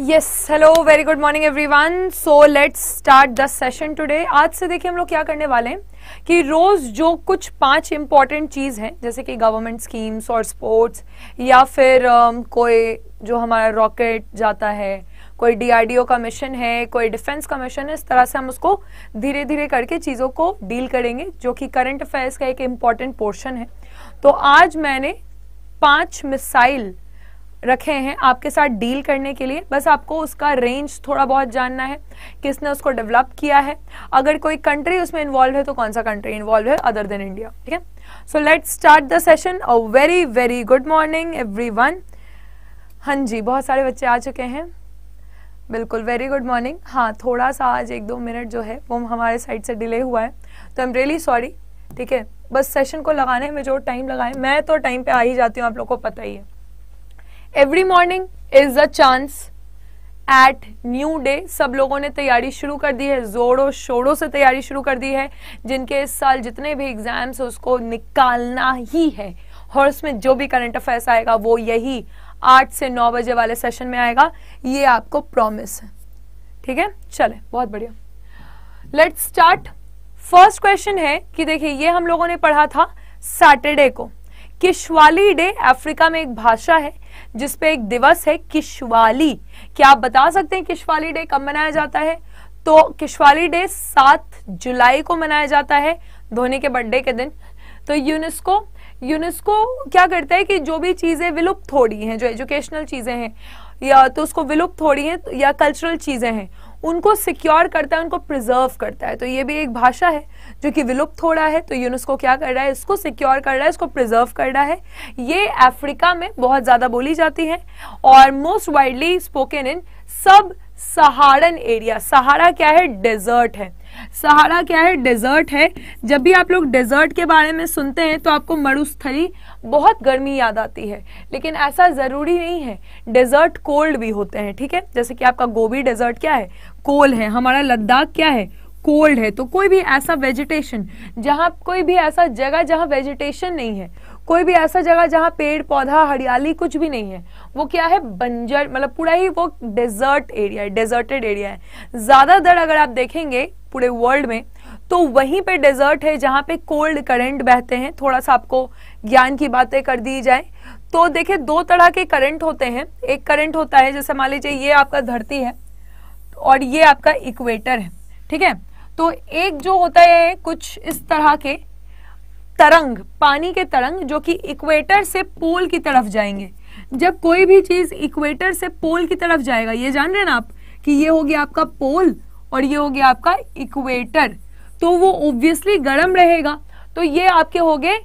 Yes hello very good morning everyone so let's start the session today आज से देखिए हम लोग क्या करने वाले हैं कि रोज़ जो कुछ पांच इंपॉर्टेंट चीज़ हैं जैसे कि गवर्नमेंट स्कीम्स और स्पोर्ट्स या फिर um, कोई जो हमारा रॉकेट जाता है कोई डीआरडीओ का मिशन है कोई डिफेंस का मिशन है इस तरह से हम उसको धीरे धीरे करके चीज़ों को डील करेंगे जो कि करंट अफेयर्स का एक इम्पॉर्टेंट पोर्शन है तो आज मैंने पाँच मिसाइल रखे हैं आपके साथ डील करने के लिए बस आपको उसका रेंज थोड़ा बहुत जानना है किसने उसको डेवलप किया है अगर कोई कंट्री उसमें इन्वॉल्व है तो कौन सा कंट्री इन्वॉल्व है अदर देन इंडिया ठीक है so let start the session uh very very good morning everyone हाँ जी बहुत सारे बच्चे आ चुके हैं बिल्कुल वेरी गुड मॉर्निंग हाँ थोड़ा सा आज एक दो मिनट जो है वो हमारे साइड से डिले हुआ है तो आई एम रियली सॉरी ठीक है बस सेशन को लगाने में जो टाइम लगाए मैं तो टाइम पे आ ही जाती हूँ आप लोग को पता ही है every morning is a chance at new day सब लोगों ने तैयारी शुरू कर दी है जोरों शोरों से तैयारी शुरू कर दी है जिनके इस साल जितने भी एग्जाम्स उसको निकालना ही है और उसमें जो भी करंट अफेयर्स आएगा वो यही आठ से नौ बजे वाले सेशन में आएगा ये आपको प्रॉमिस है ठीक है चले बहुत बढ़िया लेट्स स्टार्ट फर्स्ट क्वेश्चन है कि देखिए ये हम लोगों ने पढ़ा था सैटरडे को किश्वाली डे अफ्रीका में एक भाषा है जिसपे एक दिवस है किश्वाली क्या आप बता सकते हैं किश्वाली डे कब मनाया जाता है तो किश्वाली डे सात जुलाई को मनाया जाता है धोनी के बर्थडे के दिन तो यूनेस्को यूनेस्को क्या करता है कि जो भी चीज़ें विलुप्त हो रही हैं जो एजुकेशनल चीज़ें हैं या तो उसको विलुप्त हो रही हैं या कल्चरल चीज़ें हैं उनको सिक्योर करता है उनको प्रिजर्व करता है तो ये भी एक भाषा है जो कि विलुप्त हो रहा है तो यूनेस्को क्या कर रहा है इसको सिक्योर कर रहा है इसको प्रिजर्व कर रहा है ये अफ्रीका में बहुत ज़्यादा बोली जाती है और मोस्ट वाइडली स्पोकन इन सब सहारन एरिया सहारा क्या है डेजर्ट है सहारा क्या है डेजर्ट है जब भी आप लोग डेजर्ट के बारे में सुनते हैं तो आपको मरुस्थली बहुत गर्मी याद आती है लेकिन ऐसा ज़रूरी नहीं है डेजर्ट कोल्ड भी होते हैं ठीक है जैसे कि आपका गोभी डेजर्ट क्या है कोल है हमारा लद्दाख क्या है कोल्ड है तो कोई भी ऐसा वेजिटेशन जहाँ कोई भी ऐसा जगह जहाँ वेजिटेशन नहीं है कोई भी ऐसा जगह जहाँ पेड़ पौधा हरियाली कुछ भी नहीं है वो क्या है बंजर मतलब पूरा ही वो डेजर्ट एरिया है डेजर्टेड एरिया है ज़्यादातर अगर आप देखेंगे पूरे वर्ल्ड में तो वहीं पे डेजर्ट है जहाँ पे कोल्ड करंट बहते हैं थोड़ा सा आपको ज्ञान की बातें कर दी जाए तो देखिये दो तरह के करंट होते हैं एक करंट होता है जैसे मान लीजिए ये आपका धरती है और ये आपका इक्वेटर है ठीक है तो एक जो होता है कुछ इस तरह के तरंग पानी के तरंग जो कि इक्वेटर से पोल की तरफ जाएंगे जब कोई भी चीज इक्वेटर से पोल की तरफ जाएगा ये जान रहे ना आप कि ये हो गया आपका पोल और ये हो गया आपका इक्वेटर तो वो ऑब्वियसली गर्म रहेगा तो ये आपके हो गए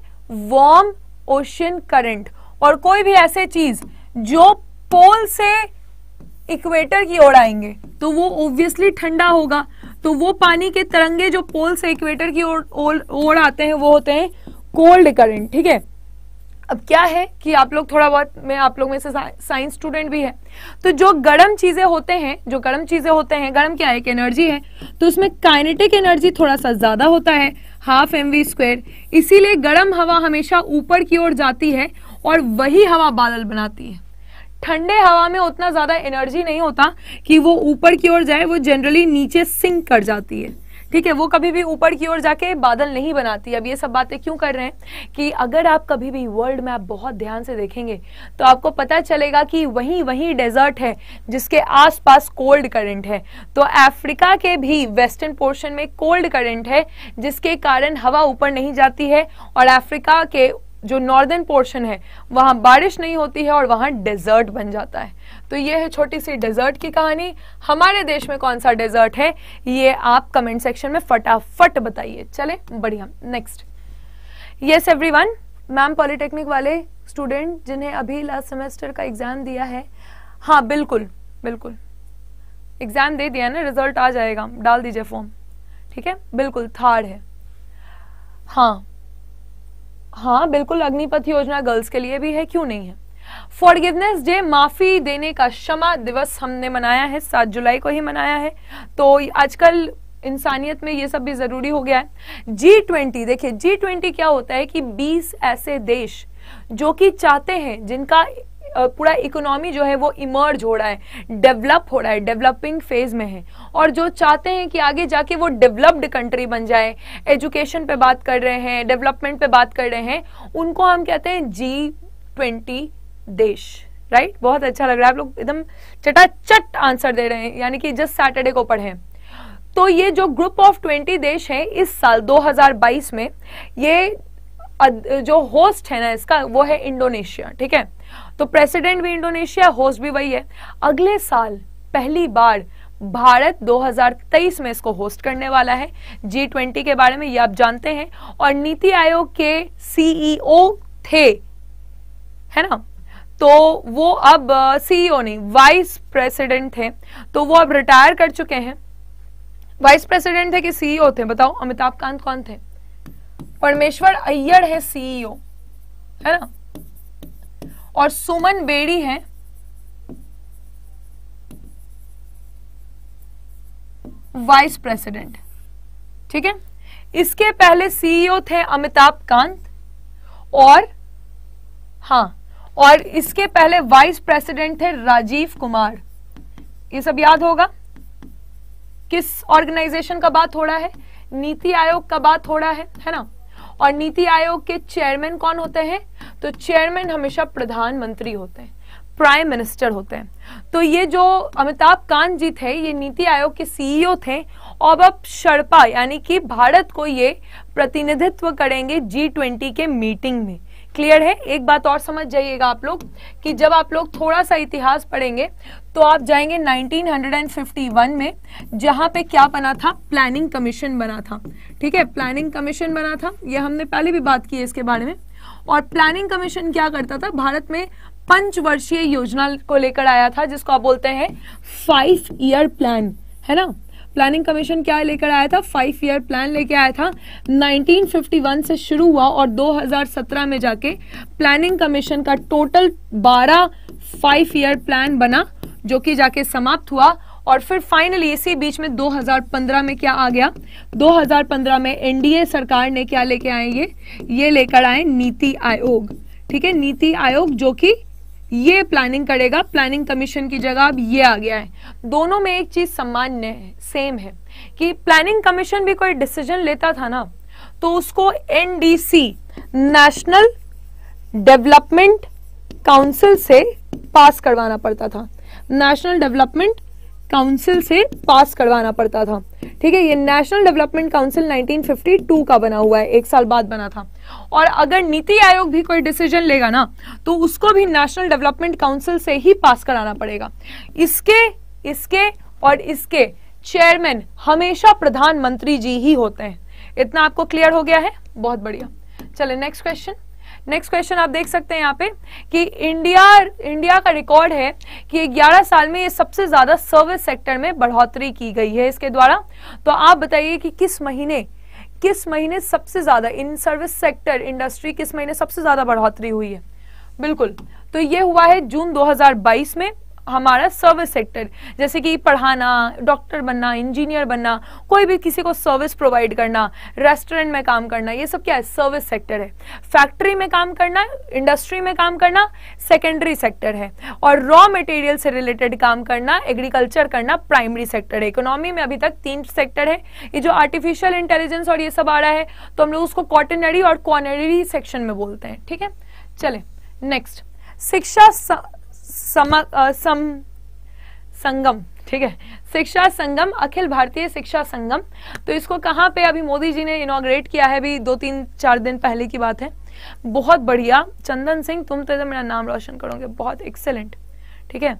वार्म ओशन करंट और कोई भी ऐसे चीज जो पोल से इक्वेटर की ओर आएंगे तो वो ऑब्वियसली ठंडा होगा तो वो पानी के तरंगे जो पोल से इक्वेटर की ओर आते हैं वो होते हैं कोल्ड करंट ठीक है अब क्या है कि आप लोग थोड़ा बहुत मैं आप लोग में से साइंस स्टूडेंट भी है तो जो गर्म चीजें होते हैं जो गर्म चीजें होते हैं गर्म क्या है एक एनर्जी है तो उसमें काइनेटिक एनर्जी थोड़ा सा ज्यादा होता है हाफ एम वी स्क्वायर इसीलिए गर्म हवा हमेशा ऊपर की ओर जाती है और वही हवा बादल बनाती है ठंडे हवा में उतना ज़्यादा एनर्जी नहीं होता कि वो ऊपर की ओर जाए वो जनरली नीचे सिंक कर जाती है ठीक है वो कभी भी ऊपर की ओर जाके बादल नहीं बनाती अब ये सब बातें क्यों कर रहे हैं कि अगर आप कभी भी वर्ल्ड मैप बहुत ध्यान से देखेंगे तो आपको पता चलेगा कि वहीं वहीं डेजर्ट है जिसके आसपास कोल्ड करंट है तो अफ्रीका के भी वेस्टर्न पोर्शन में कोल्ड करंट है जिसके कारण हवा ऊपर नहीं जाती है और अफ्रीका के जो नॉर्दर्न पोर्शन है वहाँ बारिश नहीं होती है और वहाँ डेजर्ट बन जाता है तो ये है छोटी सी डेजर्ट की कहानी हमारे देश में कौन सा डेजर्ट है ये आप कमेंट सेक्शन में फटाफट बताइए चले बढ़िया next yes everyone ma'am polytechnic वाले स्टूडेंट जिन्हें अभी लास्ट सेमेस्टर का एग्ज़ाम दिया है हाँ बिल्कुल बिल्कुल एग्ज़ाम दे दिया ना रिजल्ट आ जाएगा डाल दीजिए फॉर्म ठीक है बिल्कुल थार्ड है हाँ हाँ बिल्कुल अग्निपथ योजना गर्ल्स के लिए भी है क्यों नहीं है फॉरगिवनेस डे माफी देने का क्षमा दिवस हमने मनाया है सात जुलाई को ही मनाया है तो आजकल इंसानियत में ये सब भी जरूरी हो गया है जी ट्वेंटी देखिए जी ट्वेंटी क्या होता है कि बीस ऐसे देश जो कि चाहते हैं जिनका पूरा इकोनॉमी जो है वो इमर्ज हो रहा है डेवलप हो रहा है डेवलपिंग फेज में है और जो चाहते हैं कि आगे जाके वो डेवलप्ड कंट्री बन जाए एजुकेशन पे बात कर रहे हैं डेवलपमेंट पे बात कर रहे हैं उनको हम कहते हैं जी ट्वेंटी देश राइट right? बहुत अच्छा लग रहा है आप लोग एकदम चटाचट आंसर दे रहे हैं यानी कि जस्ट सैटरडे को पढ़े तो ये जो ग्रुप ऑफ ट्वेंटी देश हैं इस साल 2022 में ये जो होस्ट है ना इसका वो है इंडोनेशिया ठीक है तो प्रेसिडेंट भी इंडोनेशिया होस्ट भी वही है अगले साल पहली बार भारत 2023 में इसको होस्ट करने वाला है जी ट्वेंटी के बारे में ये आप जानते हैं और नीति आयोग के सीईओ e थे है ना तो वो अब सीईओ e नहीं वाइस प्रेसिडेंट थे तो वो अब रिटायर कर चुके हैं वाइस प्रेसिडेंट थे कि सीईओ e थे बताओ अमिताभ कांत कौन थे परमेश्वर अय्यर है सीईओ है ना और सुमन बेड़ी हैं वाइस प्रेसिडेंट ठीक है इसके पहले सीईओ e थे अमिताभ कांत और हां और इसके पहले वाइस प्रेसिडेंट थे राजीव कुमार ये सब याद होगा किस ऑर्गेनाइजेशन का बात हो रहा है नीति आयोग का बात हो रहा है है ना और नीति आयोग के चेयरमैन कौन होते हैं तो चेयरमैन हमेशा प्रधानमंत्री होते हैं प्राइम मिनिस्टर होते हैं तो ये जो अमिताभ कांत जी थे ये नीति आयोग के सीईओ थे और अब शर्पा यानी कि भारत को ये प्रतिनिधित्व करेंगे जी ट्वेंटी के मीटिंग में क्लियर है एक बात और समझ जाइएगा आप लोग कि जब आप लोग थोड़ा सा इतिहास पढ़ेंगे तो आप जाएंगे 1951 में जहां पे क्या बना था प्लानिंग कमीशन बना था ठीक है प्लानिंग कमीशन बना था ये हमने पहले भी बात की है इसके बारे में और प्लानिंग कमीशन क्या करता था भारत में पंचवर्षीय योजना को लेकर आया था जिसको आप बोलते हैं फाइव ईयर प्लान है ना प्लानिंग कमीशन क्या लेकर आया था फाइव ईयर प्लान लेके आया था 1951 से शुरू हुआ और 2017 में जाके प्लानिंग कमीशन का टोटल 12 फाइव ईयर प्लान बना जो कि जाके समाप्त हुआ और फिर फाइनली इसी बीच में 2015 में क्या आ गया 2015 में एनडीए सरकार ने क्या लेके आए ये ये लेकर आए नीति आयोग ठीक है नीति आयोग जो कि ये प्लानिंग करेगा प्लानिंग कमीशन की जगह अब ये आ गया है दोनों में एक चीज सामान्य है सेम है कि प्लानिंग कमीशन भी कोई डिसीजन लेता था ना तो उसको एनडीसी नेशनल डेवलपमेंट काउंसिल से पास करवाना पड़ता था नेशनल डेवलपमेंट काउंसिल से पास करवाना पड़ता था ठीक है ये नेशनल डेवलपमेंट काउंसिल 1952 का बना हुआ है एक साल बाद बना था और अगर नीति आयोग भी कोई डिसीजन लेगा ना तो उसको भी नेशनल डेवलपमेंट काउंसिल से ही पास कराना पड़ेगा इसके इसके और इसके चेयरमैन हमेशा प्रधानमंत्री जी ही होते हैं इतना आपको क्लियर हो गया है बहुत बढ़िया चले नेक्स्ट क्वेश्चन नेक्स्ट क्वेश्चन आप देख सकते हैं यहाँ पे कि इंडिया इंडिया का रिकॉर्ड है कि 11 साल में ये सबसे ज्यादा सर्विस सेक्टर में बढ़ोतरी की गई है इसके द्वारा तो आप बताइए कि किस महीने किस महीने सबसे ज्यादा इन सर्विस सेक्टर इंडस्ट्री किस महीने सबसे ज्यादा बढ़ोतरी हुई है बिल्कुल तो ये हुआ है जून 2022 में हमारा सर्विस सेक्टर जैसे कि पढ़ाना डॉक्टर बनना इंजीनियर बनना कोई भी किसी को सर्विस प्रोवाइड करना रेस्टोरेंट में काम करना ये सब क्या है सर्विस सेक्टर है फैक्ट्री में काम करना इंडस्ट्री में काम करना सेकेंडरी सेक्टर है और रॉ मटेरियल से रिलेटेड काम करना एग्रीकल्चर करना प्राइमरी सेक्टर है इकोनॉमी में अभी तक तीन सेक्टर है ये जो आर्टिफिशियल इंटेलिजेंस और ये सब आ रहा है तो हम लोग उसको कॉटनरी और क्वानरी सेक्शन में बोलते हैं ठीक है चले नेक्स्ट शिक्षा समक सम संगम ठीक है शिक्षा संगम अखिल भारतीय शिक्षा संगम तो इसको कहाँ पे अभी मोदी जी ने इनोग्रेट किया है अभी दो तीन चार दिन पहले की बात है बहुत बढ़िया चंदन सिंह तुम तो मेरा नाम रोशन करोगे बहुत एक्सेलेंट ठीक है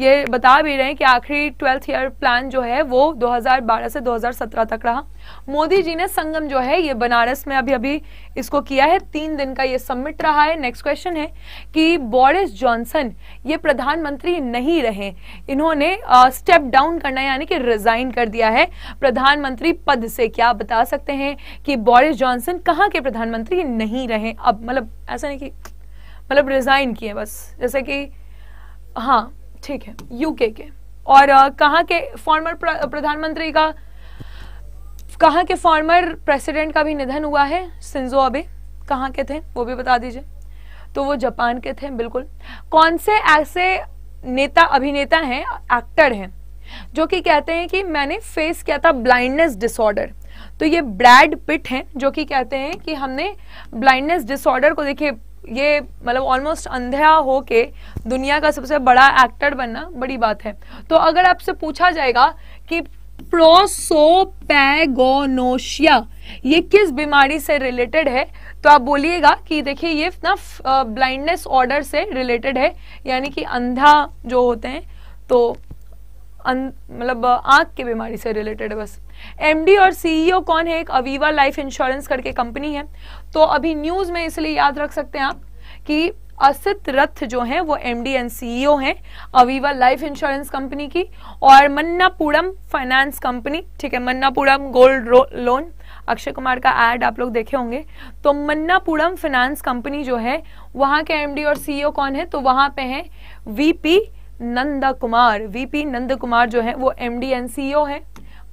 ये बता भी रहे हैं कि आखिरी ट्वेल्थ ईयर प्लान जो है वो 2012 से 2017 तक रहा मोदी जी ने संगम जो है ये बनारस में अभी अभी इसको किया है तीन दिन का ये सबमिट रहा है नेक्स्ट क्वेश्चन है कि बोरिस जॉनसन ये प्रधानमंत्री नहीं रहे इन्होंने स्टेप डाउन करना यानी कि रिजाइन कर दिया है प्रधानमंत्री पद से क्या बता सकते हैं कि बोरिस जॉनसन कहाँ के प्रधानमंत्री नहीं रहे अब मतलब ऐसा नहीं कि मतलब रिजाइन किए बस जैसे कि हाँ ठीक है यूके के और uh, कहाँ के फॉर्मर प्र, प्रधानमंत्री का कहाँ के फॉर्मर प्रेसिडेंट का भी निधन हुआ है सिंजो अबे कहाँ के थे वो भी बता दीजिए तो वो जापान के थे बिल्कुल कौन से ऐसे नेता अभिनेता हैं एक्टर हैं जो कि कहते हैं कि मैंने फेस किया था ब्लाइंडनेस डिसऑर्डर तो ये ब्रैड पिट हैं जो कि कहते हैं कि हमने ब्लाइंडनेस डिसऑर्डर को देखिए ये मतलब ऑलमोस्ट अंधा हो के दुनिया का सबसे बड़ा एक्टर बनना बड़ी बात है तो अगर आपसे पूछा जाएगा कि प्रोसोपैगोनोशिया ये किस बीमारी से रिलेटेड है तो आप बोलिएगा कि देखिए ये ना ब्लाइंडनेस ऑर्डर से रिलेटेड है यानी कि अंधा जो होते हैं तो मतलब आँख के बीमारी से रिलेटेड बस एमडी और सीईओ e कौन है एक अवीवा लाइफ इंश्योरेंस करके कंपनी है तो अभी न्यूज़ में इसलिए याद रख सकते हैं आप कि असित रथ जो है वो एमडी एंड सीईओ हैं अवीवा लाइफ इंश्योरेंस कंपनी की और मन्नापुरम फाइनेंस कंपनी ठीक है मन्नापुरम गोल्ड लोन अक्षय कुमार का एड आप लोग देखे होंगे तो मन्नापुरम फाइनेंस कंपनी जो है वहां के एमडी और सीईओ e कौन है तो वहां पे हैं वीपी नंदा कुमार वीपी नंद कुमार जो है वो एमडी एंड सीईओ है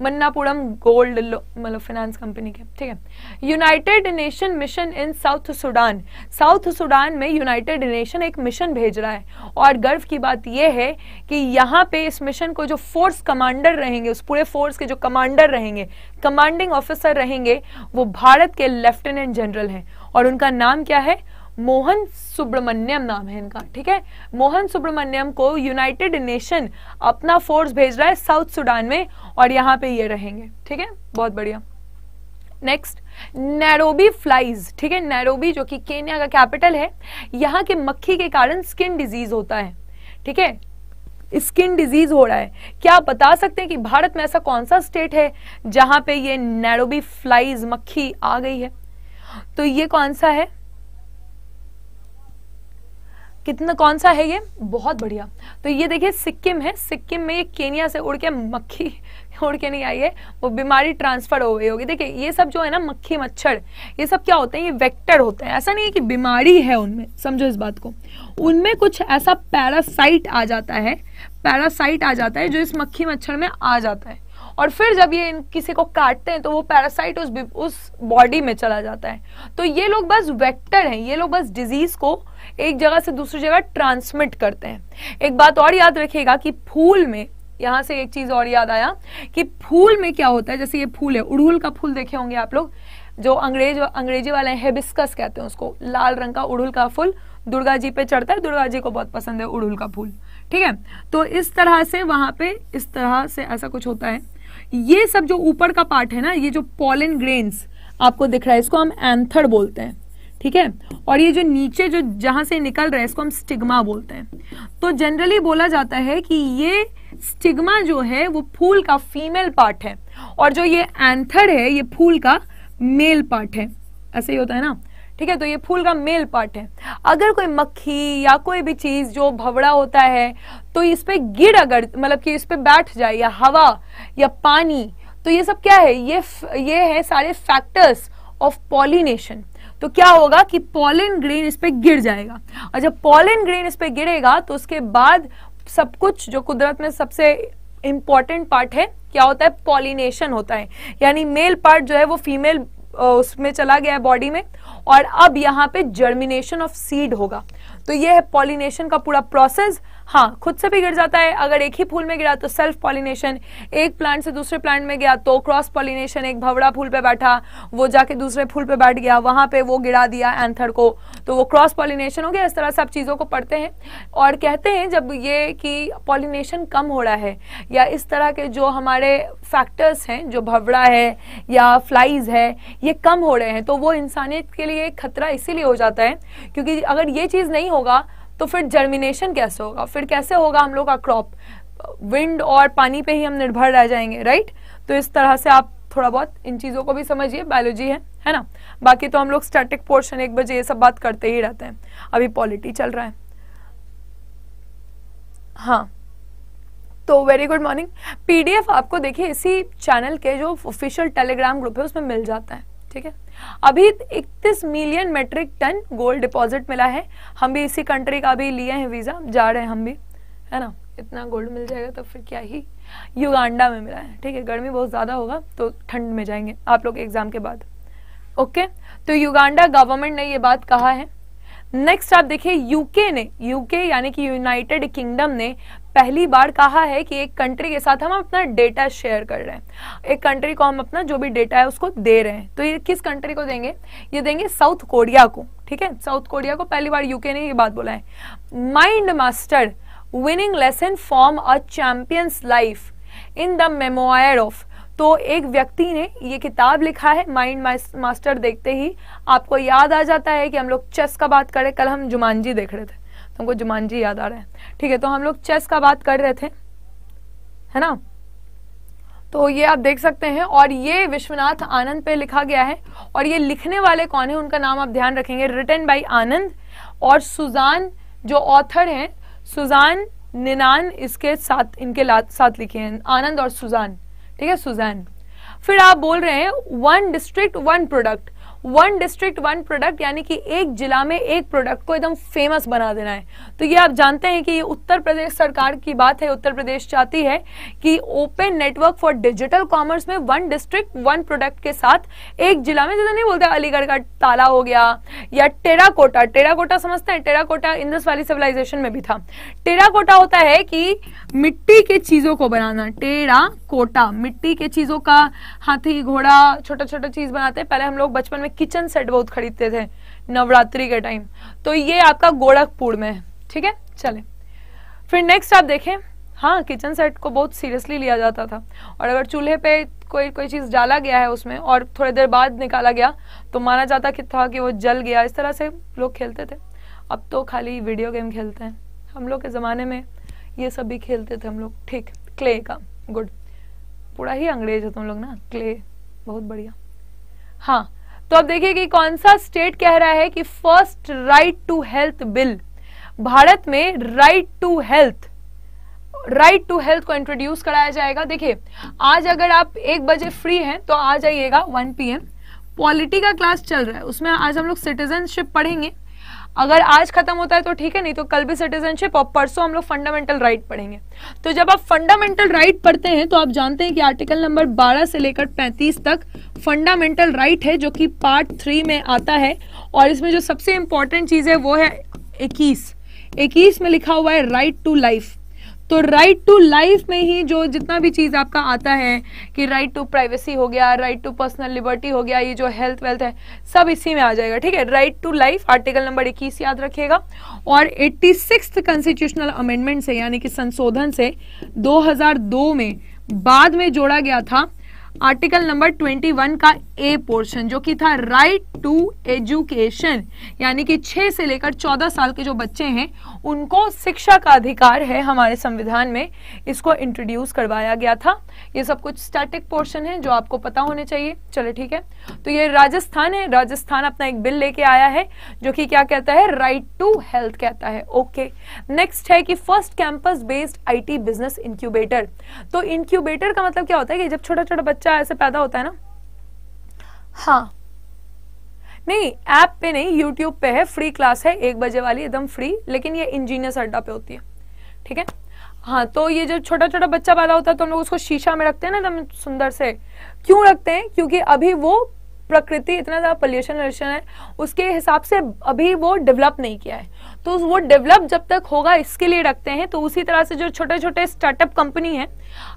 मन्नापुरम गोल्ड मतलब फाइनेंस कंपनी के ठीक है United Nation mission in South Sudan South Sudan में यूनाइटेड नेशन एक मिशन भेज रहा है और गर्व की बात यह है कि यहाँ पे इस मिशन को जो फोर्स कमांडर रहेंगे उस पूरे फोर्स के जो कमांडर रहेंगे कमांडिंग ऑफिसर रहेंगे वो भारत के लेफ्टिनेंट जनरल हैं और उनका नाम क्या है मोहन सुब्रमण्यम नाम है इनका ठीक है मोहन सुब्रमण्यम को यूनाइटेड नेशन अपना फोर्स भेज रहा है साउथ सुडान में और यहां पे ये रहेंगे ठीक है बहुत बढ़िया नेक्स्ट नैरोबी फ्लाइज ठीक है नैरोबी जो कि केन्या का कैपिटल है यहां के मक्खी के कारण स्किन डिजीज होता है ठीक है स्किन डिजीज हो रहा है क्या आप बता सकते हैं कि भारत में ऐसा कौन सा स्टेट है जहां पे ये नैरोबी फ्लाइज मक्खी आ गई है तो ये कौन सा है कितना कौन सा है ये बहुत बढ़िया तो ये देखिए सिक्किम है सिक्किम में ये केनिया से उड़ के मक्खी उड़ के नहीं आई है वो बीमारी ट्रांसफर हो गई होगी देखिए ये सब जो है ना मक्खी मच्छर ये सब क्या होते हैं ये वेक्टर होते हैं ऐसा नहीं है कि बीमारी है उनमें समझो इस बात को उनमें कुछ ऐसा पैरासाइट आ जाता है पैरासाइट आ जाता है जो इस मक्खी मच्छर में आ जाता है और फिर जब ये इन किसी को काटते हैं तो वो पैरासाइट उस उस बॉडी में चला जाता है तो ये लोग बस वेक्टर हैं ये लोग बस डिजीज को एक जगह से दूसरी जगह ट्रांसमिट करते हैं एक बात और याद रखिएगा कि फूल में यहाँ से एक चीज और याद आया कि फूल में क्या होता है जैसे ये फूल है उड़ूल का फूल देखे होंगे आप लोग जो अंग्रेज अंग्रेजी वाले हेबिस्कस कहते हैं उसको लाल रंग का उड़ूल का फूल दुर्गा जी पे चढ़ता है दुर्गा जी को बहुत पसंद है उड़ूल का फूल ठीक है तो इस तरह से वहां पे इस तरह से ऐसा कुछ होता है ये सब जो ऊपर का पार्ट है ना ये जो पॉलन ग्रेन्स आपको दिख रहा है इसको हम एंथर बोलते हैं ठीक है और ये जो नीचे जो जहां से निकल रहा है इसको हम स्टिग्मा बोलते हैं तो जनरली बोला जाता है कि ये स्टिग्मा जो है वो फूल का फीमेल पार्ट है और जो ये एंथर है ये फूल का मेल पार्ट है ऐसे ही होता है ना ठीक है तो ये फूल का मेल पार्ट है अगर कोई मक्खी या कोई भी चीज़ जो भवड़ा होता है तो इस पर गिर अगर मतलब कि इस पर बैठ जाए या हवा या पानी तो ये सब क्या है ये ये है सारे फैक्टर्स ऑफ पॉलिनेशन तो क्या होगा कि पॉलिन ग्रेन इस पर गिर जाएगा और जब पॉलिन ग्रेन इस पर गिरेगा तो उसके बाद सब कुछ जो कुदरत में सबसे इम्पॉर्टेंट पार्ट है क्या होता है पॉलिनेशन होता है यानी मेल पार्ट जो है वो फीमेल उसमें चला गया है बॉडी में और अब यहाँ पे जर्मिनेशन ऑफ सीड होगा तो ये है पॉलिनेशन का पूरा प्रोसेस हाँ खुद से भी गिर जाता है अगर एक ही फूल में गिरा तो सेल्फ पॉलिनेशन एक प्लांट से दूसरे प्लांट में गया तो क्रॉस पॉलिनेशन एक भवड़ा फूल पे बैठा वो जाके दूसरे फूल पे बैठ गया वहां पे वो गिरा दिया एंथर को तो वो क्रॉस पॉलिनेशन हो गया इस तरह से आप चीज़ों को पढ़ते हैं और कहते हैं जब ये कि पॉलिनेशन कम हो रहा है या इस तरह के जो हमारे फैक्टर्स हैं जो भवड़ा है या फ्लाइज है ये कम हो रहे हैं तो वो इंसानियत के लिए खतरा इसीलिए हो जाता है क्योंकि अगर ये चीज़ नहीं होगा तो फिर जर्मिनेशन कैसे होगा फिर कैसे होगा हम लोग का क्रॉप विंड और पानी पे ही हम निर्भर रह जाएंगे राइट तो इस तरह से आप थोड़ा बहुत इन चीज़ों को भी समझिए बायोलॉजी है है ना बाकी तो हम लोग स्टैटिक पोर्शन एक बजे ये सब बात करते ही रहते हैं अभी पॉलिटी चल रहा है हाँ तो वेरी गुड मॉर्निंग पीडीएफ आपको देखिए इसी चैनल के जो ऑफिशियल टेलीग्राम ग्रुप है उसमें मिल जाता है ठीक है अभी 31 million metric ton gold deposit मिला है हम भी इसी कंट्री का भी लिए हैं वीज़ा जा रहे हैं हम भी है ना इतना गोल्ड मिल जाएगा तो फिर क्या ही युगांडा में मिला है ठीक है गर्मी बहुत ज़्यादा होगा तो ठंड में जाएंगे आप लोग एग्ज़ाम के बाद ओके तो युगांडा गवर्नमेंट ने ये बात कहा है नेक्स्ट आप देखिए यूके ने यूके यानी कि यूनाइटेड किंगडम ने पहली बार कहा है कि एक कंट्री के साथ हम अपना डेटा शेयर कर रहे हैं एक कंट्री को हम अपना जो भी डेटा है उसको दे रहे हैं तो ये किस कंट्री को देंगे ये देंगे साउथ कोरिया को ठीक है साउथ कोरिया को पहली बार यूके ने ये बात बोला है mind master winning lesson form a champion's life in the memoir of तो एक व्यक्ति ने ये किताब लिखा है माइंड मास्टर देखते ही आपको याद आ जाता है कि हम लोग चेस का बात करें कल हम जुमानजी देख रहे थे तो हमको जुमानजी याद आ रहा है ठीक है तो हम लोग चेस का बात कर रहे थे है ना तो ये आप देख सकते हैं और ये विश्वनाथ आनंद पे लिखा गया है और ये लिखने वाले कौन है उनका नाम आप ध्यान रखेंगे रिटर्न बाई आनंद और सुजान जो ऑथर हैं सुजान निनान इसके साथ इनके साथ लिखे हैं आनंद और सुजान ठीक है सुजैन फिर आप बोल रहे हैं one district one product one district one product यानी कि एक जिला में एक प्रोडक्ट को एकदम फेमस बना देना है तो ये आप जानते हैं कि ये उत्तर प्रदेश सरकार की बात है उत्तर प्रदेश चाहती है कि open network for digital commerce में वन डिस्ट्रिक्ट वन प्रोडक्ट के साथ एक जिला में जैसे नहीं बोलते अलीगढ़ का ताला हो गया या टेराकोटा टेराकोटा समझते हैं टेराकोटा इंदस वाली सिविलाइजेशन में भी था टेराकोटा होता है कि मिट्टी के चीजों को बनाना टेरा कोटा मिट्टी के चीजों का हाथी घोड़ा छोटा छोटा चीज बनाते हैं पहले हम लोग बचपन में किचन सेट बहुत खरीदते थे नवरात्रि के टाइम तो ये आपका गोरखपुर में है ठीक है चले फिर नेक्स्ट आप देखें हाँ किचन सेट को बहुत सीरियसली लिया जाता था और अगर चूल्हे पे कोई कोई चीज़ डाला गया है उसमें और थोड़ी देर बाद निकाला गया तो माना जाता कि था कि वो जल गया इस तरह से लोग खेलते थे अब तो खाली वीडियो गेम खेलते हैं हम लोग के ज़माने में ये सब भी खेलते थे हम लोग ठीक क्ले का गुड पूरा ही अंग्रेज है तुम लोग ना क्ले बहुत बढ़िया हाँ तो अब देखिए कि कौन सा स्टेट कह रहा है कि first right to health bill भारत में right to health right to health को इंट्रोड्यूस कराया जाएगा देखिए आज अगर आप एक बजे फ्री हैं तो आ जाइएगा 1 पीएम पॉलिटी का क्लास चल रहा है उसमें आज हम लोग सिटीजनशिप पढ़ेंगे अगर आज खत्म होता है तो ठीक है नहीं तो कल भी सिटीजनशिप और परसों हम लोग फंडामेंटल राइट पढ़ेंगे तो जब आप फंडामेंटल राइट पढ़ते हैं तो आप जानते हैं कि आर्टिकल नंबर 12 से लेकर 35 तक फंडामेंटल राइट है जो कि पार्ट थ्री में आता है और इसमें जो सबसे इंपॉर्टेंट चीज़ है वो है इक्कीस इक्कीस में लिखा हुआ है राइट टू लाइफ तो राइट टू लाइफ में ही जो जितना भी चीज़ आपका आता है कि राइट टू प्राइवेसी हो गया राइट टू पर्सनल लिबर्टी हो गया ये जो हेल्थ वेल्थ है सब इसी में आ जाएगा ठीक है right to life article number इक्कीस याद रखिएगा और एट्टी कॉन्स्टिट्यूशनल अमेंडमेंट से यानी कि संशोधन से 2002 में बाद में जोड़ा गया था आर्टिकल नंबर 21 का ए पोर्शन जो कि था राइट टू एजुकेशन यानी कि 6 से लेकर 14 साल के जो बच्चे हैं उनको शिक्षा का अधिकार है हमारे संविधान में इसको इंट्रोड्यूस करवाया गया था ये सब कुछ स्टैटिक पोर्शन है जो आपको पता होने चाहिए चलो ठीक है तो ये राजस्थान है राजस्थान अपना एक बिल लेके आया है जो कि क्या कहता है राइट टू हेल्थ कहता है ओके नेक्स्ट है कि first campus based I business incubator तो इंक्यूबेटर का मतलब क्या होता है कि जब छोटा छोटा बच्चा ऐसे पैदा होता है ना हाँ नहीं ऐप पे नहीं यूट्यूब पे है फ्री क्लास है एक बजे वाली एकदम फ्री लेकिन ये इंजीनियर अड्डा पे होती है ठीक है हाँ तो ये जो छोटा छोटा बच्चा पैदा होता है तो हम लोग उसको शीशा में रखते हैं ना एकदम सुंदर से क्यों रखते हैं क्योंकि अभी वो प्रकृति इतना ज़्यादा पॉल्यूशन है उसके हिसाब से अभी वो डेवलप नहीं किया है तो वो डेवलप जब तक होगा इसके लिए रखते हैं तो उसी तरह से जो छोटे छोटे स्टार्टअप कंपनी है